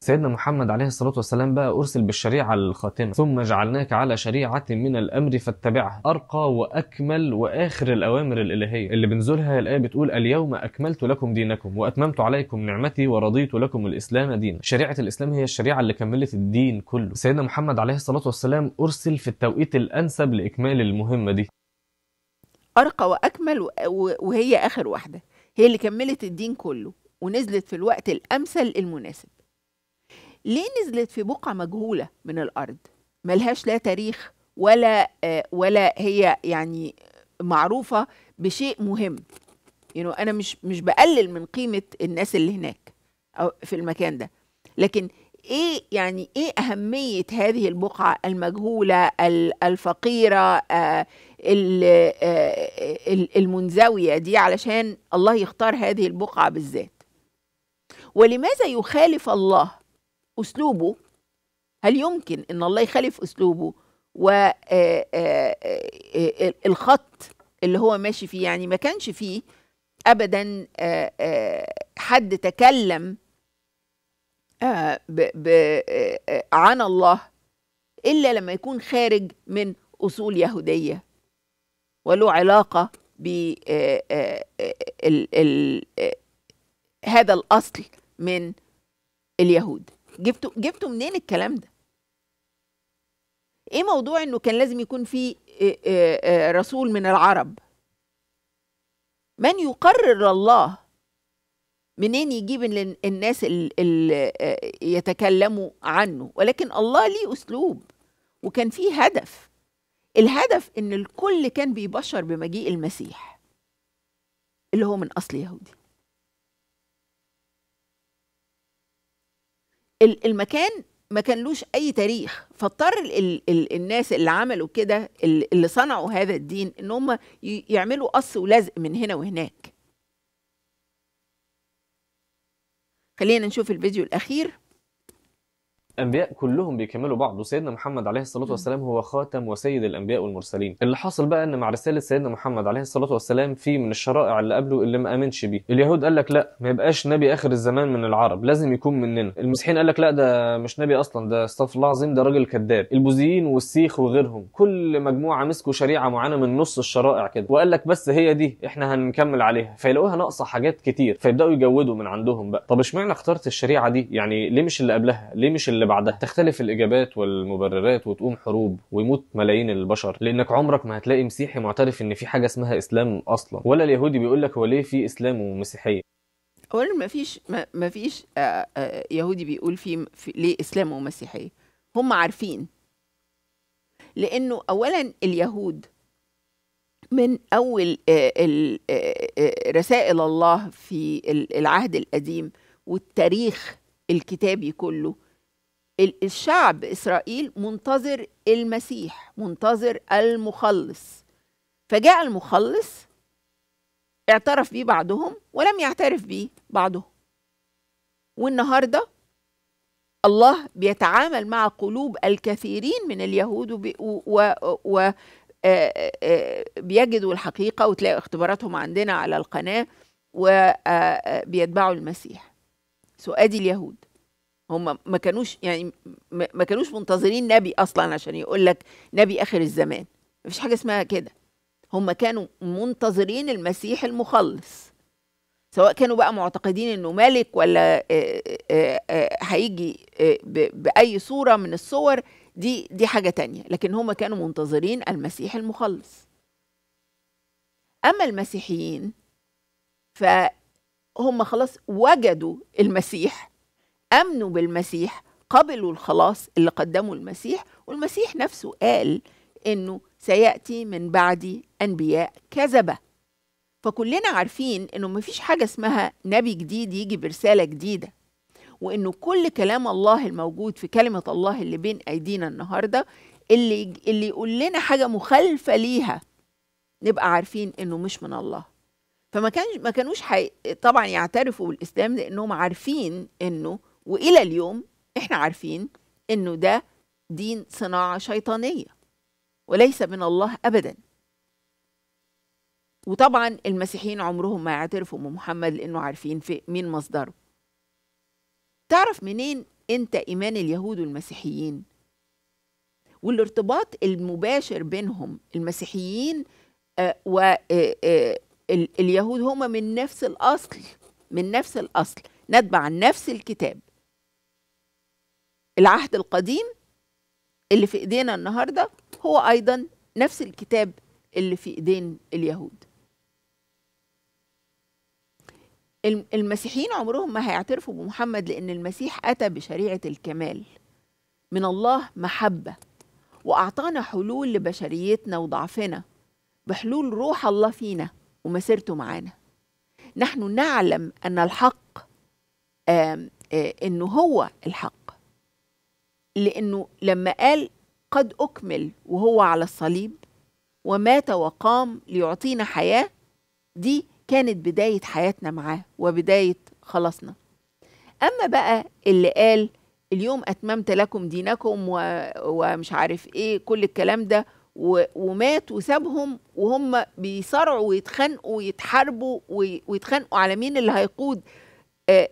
سيدنا محمد عليه الصلاة والسلام بقى أرسل بالشريعة الخاتمة ثم جعلناك على شريعة من الأمر فاتبعها أرقى وأكمل وآخر الأوامر الإلهية اللي بنزلها الآية بتقول اليوم أكملت لكم دينكم وأتممت عليكم نعمتي ورضيت لكم الإسلام دينا شريعة الإسلام هي الشريعة اللي كملت الدين كله سيدنا محمد عليه الصلاة والسلام أرسل في التوقيت الأنسب لإكمال المهمة دي أرقى وأكمل وهي آخر واحدة هي اللي كملت الدين كله ونزلت في الوقت الأمثل المناسب ليه نزلت في بقعة مجهولة من الأرض ملهاش لا تاريخ ولا آه، ولا هي يعني معروفة بشيء مهم يعني أنا مش مش بقلل من قيمة الناس اللي هناك أو في المكان ده لكن ايه يعني ايه اهميه هذه البقعه المجهوله الفقيره آه، آه، المنزويه دي علشان الله يختار هذه البقعه بالذات ولماذا يخالف الله اسلوبه هل يمكن ان الله يخالف اسلوبه والخط آه، آه، آه، اللي هو ماشي فيه يعني ما كانش فيه ابدا حد تكلم عن الله الا لما يكون خارج من اصول يهوديه وله علاقه ب هذا الاصل من اليهود جبتوا جبتوا منين الكلام ده ايه موضوع انه كان لازم يكون في رسول من العرب من يقرر الله منين يجيب الناس اللي يتكلموا عنه ولكن الله ليه اسلوب وكان فيه هدف الهدف ان الكل كان بيبشر بمجيء المسيح اللي هو من اصل يهودي المكان ما كانلوش اي تاريخ فاضطر ال ال الناس اللي عملوا كده اللي صنعوا هذا الدين ان هم يعملوا قص ولزق من هنا وهناك خلينا نشوف الفيديو الاخير الانبياء كلهم بيكملوا بعض وسيدنا محمد عليه الصلاه والسلام هو خاتم وسيد الانبياء والمرسلين اللي حاصل بقى ان مع رساله سيدنا محمد عليه الصلاه والسلام في من الشرائع اللي قبله اللي ما امنش بيه اليهود قال لك لا ما يبقاش نبي اخر الزمان من العرب لازم يكون مننا المسيحيين قال لك لا ده مش نبي اصلا ده استغفر الله العظيم ده راجل كذاب البوذيين والسيخ وغيرهم كل مجموعه مسكوا شريعه معينه من نص الشرائع كده وقال لك بس هي دي احنا هنكمل عليها فيلاقوها ناقصه حاجات كتير فيبداوا يجودوا من عندهم بقى طب اشمعنى اخترت الشريعه دي يعني ليه مش اللي قبلها ليه مش اللي اللي بعدها تختلف الاجابات والمبررات وتقوم حروب ويموت ملايين البشر لانك عمرك ما هتلاقي مسيحي معترف ان في حاجه اسمها اسلام اصلا ولا اليهودي بيقول لك هو ليه في اسلام ومسيحيه اولا ما فيش ما فيش آه، آه، يهودي بيقول في, في ليه اسلام ومسيحيه هم عارفين لانه اولا اليهود من اول آه، رسائل الله في العهد القديم والتاريخ الكتابي كله الشعب إسرائيل منتظر المسيح منتظر المخلص فجاء المخلص اعترف بيه بعضهم ولم يعترف بيه بعضهم والنهارده الله بيتعامل مع قلوب الكثيرين من اليهود وبيجدوا آه، آه، آه، الحقيقة وتلاقي اختباراتهم عندنا على القناة وبيتبعوا المسيح سؤال اليهود هم ما كانوش يعني ما كانوش منتظرين نبي اصلا عشان يقول لك نبي اخر الزمان ما فيش حاجه اسمها كده هم كانوا منتظرين المسيح المخلص سواء كانوا بقى معتقدين انه ملك ولا آه، آه، آه، هيجي باي صوره من الصور دي دي حاجه تانية لكن هم كانوا منتظرين المسيح المخلص اما المسيحيين فهم خلاص وجدوا المسيح امنوا بالمسيح قبلوا الخلاص اللي قدمه المسيح والمسيح نفسه قال انه سياتي من بعدي انبياء كذبه فكلنا عارفين انه مفيش حاجه اسمها نبي جديد يجي برساله جديده وانه كل كلام الله الموجود في كلمه الله اللي بين ايدينا النهارده اللي اللي يقول لنا حاجه مخالفه ليها نبقى عارفين انه مش من الله فما كانش ما كانوش حي... طبعا يعترفوا بالاسلام لانهم عارفين انه والى اليوم احنا عارفين انه ده دين صناعه شيطانيه وليس من الله ابدا وطبعا المسيحيين عمرهم ما يعترفوا بمحمد لانه عارفين في مين مصدره تعرف منين انت ايمان اليهود والمسيحيين والارتباط المباشر بينهم المسيحيين آه، و آه، آه، اليهود هما من نفس الاصل من نفس الاصل نتبع نفس الكتاب العهد القديم اللي في ايدينا النهارده هو ايضا نفس الكتاب اللي في ايدين اليهود المسيحيين عمرهم ما هيعترفوا بمحمد لان المسيح اتى بشريعه الكمال من الله محبه واعطانا حلول لبشريتنا وضعفنا بحلول روح الله فينا ومسيرته معانا نحن نعلم ان الحق انه هو الحق لأنه لما قال قد أكمل وهو على الصليب ومات وقام ليعطينا حياة دي كانت بداية حياتنا معاه وبداية خلاصنا أما بقى اللي قال اليوم أتممت لكم دينكم و... ومش عارف إيه كل الكلام ده و... ومات وسابهم وهم بيصارعوا ويتخانقوا ويتحاربوا ويتخانقوا على مين اللي هيقود آه،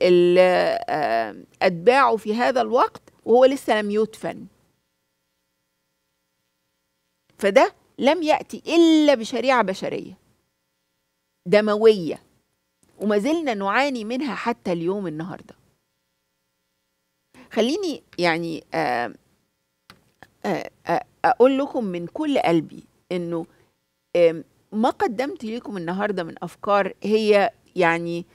آه، أتباعه في هذا الوقت وهو لسه لم يدفن فده لم يأتي إلا بشريعة بشرية دموية وما زلنا نعاني منها حتى اليوم النهارده خليني يعني آه، آه، آه، أقول لكم من كل قلبي إنه ما قدمت لكم النهاردة من أفكار هي يعني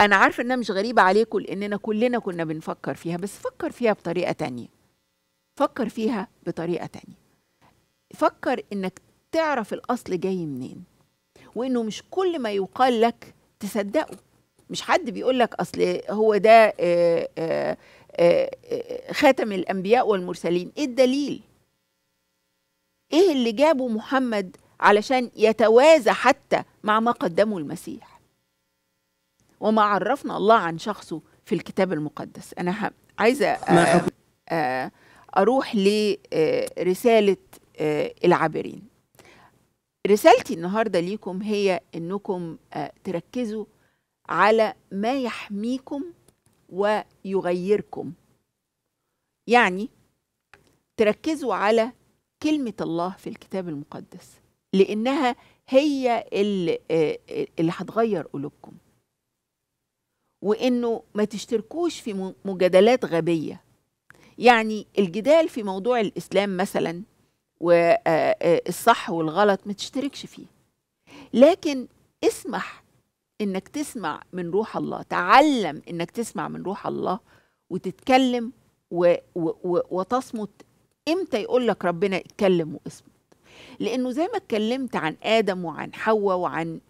انا عارفه انها مش غريبه عليكم لاننا كلنا كنا بنفكر فيها بس فكر فيها بطريقه تانية فكر فيها بطريقه تانية فكر انك تعرف الاصل جاي منين وانه مش كل ما يقال لك تصدقه مش حد بيقول لك اصل هو ده آه، آه، آه، خاتم الانبياء والمرسلين ايه الدليل ايه اللي جابه محمد علشان يتوازى حتى مع ما قدمه المسيح وما عرفنا الله عن شخصه في الكتاب المقدس أنا عايزة آه، آه، أروح لرسالة آه، العابرين رسالتي النهاردة ليكم هي أنكم تركزوا على ما يحميكم ويغيركم يعني تركزوا على كلمة الله في الكتاب المقدس لأنها هي اللي هتغير قلوبكم وانه ما تشتركوش في مجادلات غبيه يعني الجدال في موضوع الاسلام مثلا والصح آه، آه، والغلط ما تشتركش فيه لكن اسمح انك تسمع من روح الله تعلم انك تسمع من روح الله وتتكلم و و و وتصمت امتى يقول لك ربنا اتكلم واصمت لانه زي ما اتكلمت عن ادم وعن حواء وعن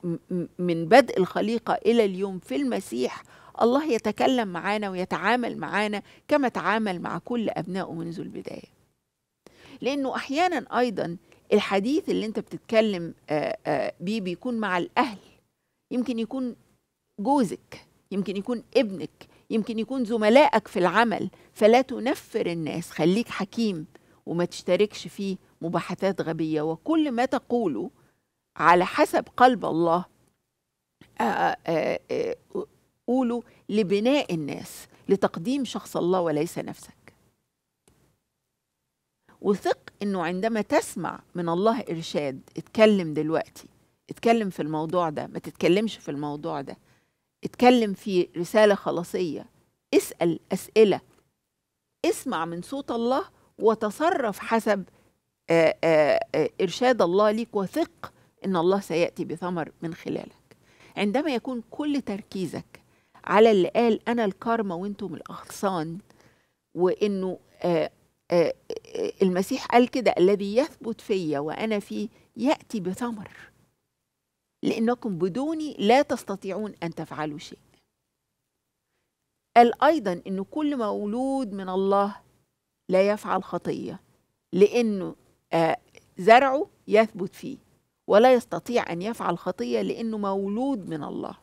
من بدء الخليقه الى اليوم في المسيح الله يتكلم معانا ويتعامل معانا كما تعامل مع كل أبنائه منذ البداية لأنه أحيانا أيضا الحديث اللي أنت بتتكلم بيه بيكون مع الأهل يمكن يكون جوزك يمكن يكون ابنك يمكن يكون زملائك في العمل فلا تنفر الناس خليك حكيم وما تشتركش في مباحثات غبية وكل ما تقوله على حسب قلب الله قوله لبناء الناس لتقديم شخص الله وليس نفسك وثق انه عندما تسمع من الله ارشاد اتكلم دلوقتي اتكلم في الموضوع ده ما تتكلمش في الموضوع ده اتكلم في رساله خلاصيه اسال اسئله اسمع من صوت الله وتصرف حسب آآ آآ ارشاد الله ليك وثق ان الله سياتي بثمر من خلالك عندما يكون كل تركيزك على اللي قال انا الكارما وانتم الاغصان وانه آآ آه، آآ آه، آه، المسيح قال كده الذي يثبت فيا وانا فيه ياتي بثمر لانكم بدوني لا تستطيعون ان تفعلوا شيء قال ايضا ان كل مولود من الله لا يفعل خطيه لانه زرعه يثبت فيه ولا يستطيع ان يفعل خطيه لانه مولود من الله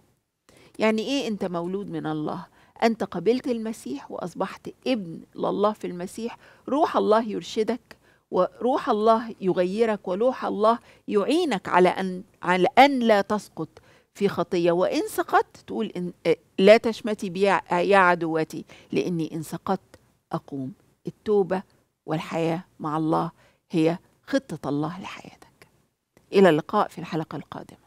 يعني ايه انت مولود من الله انت قبلت المسيح واصبحت ابن لله في المسيح روح الله يرشدك وروح الله يغيرك وروح الله يعينك على ان على ان لا تسقط في خطيه وان سقطت تقول إن آه، لا تشمتي بي يا عدوتي لاني ان سقطت اقوم التوبه والحياه مع الله هي خطه الله لحياتك الى اللقاء في الحلقه القادمه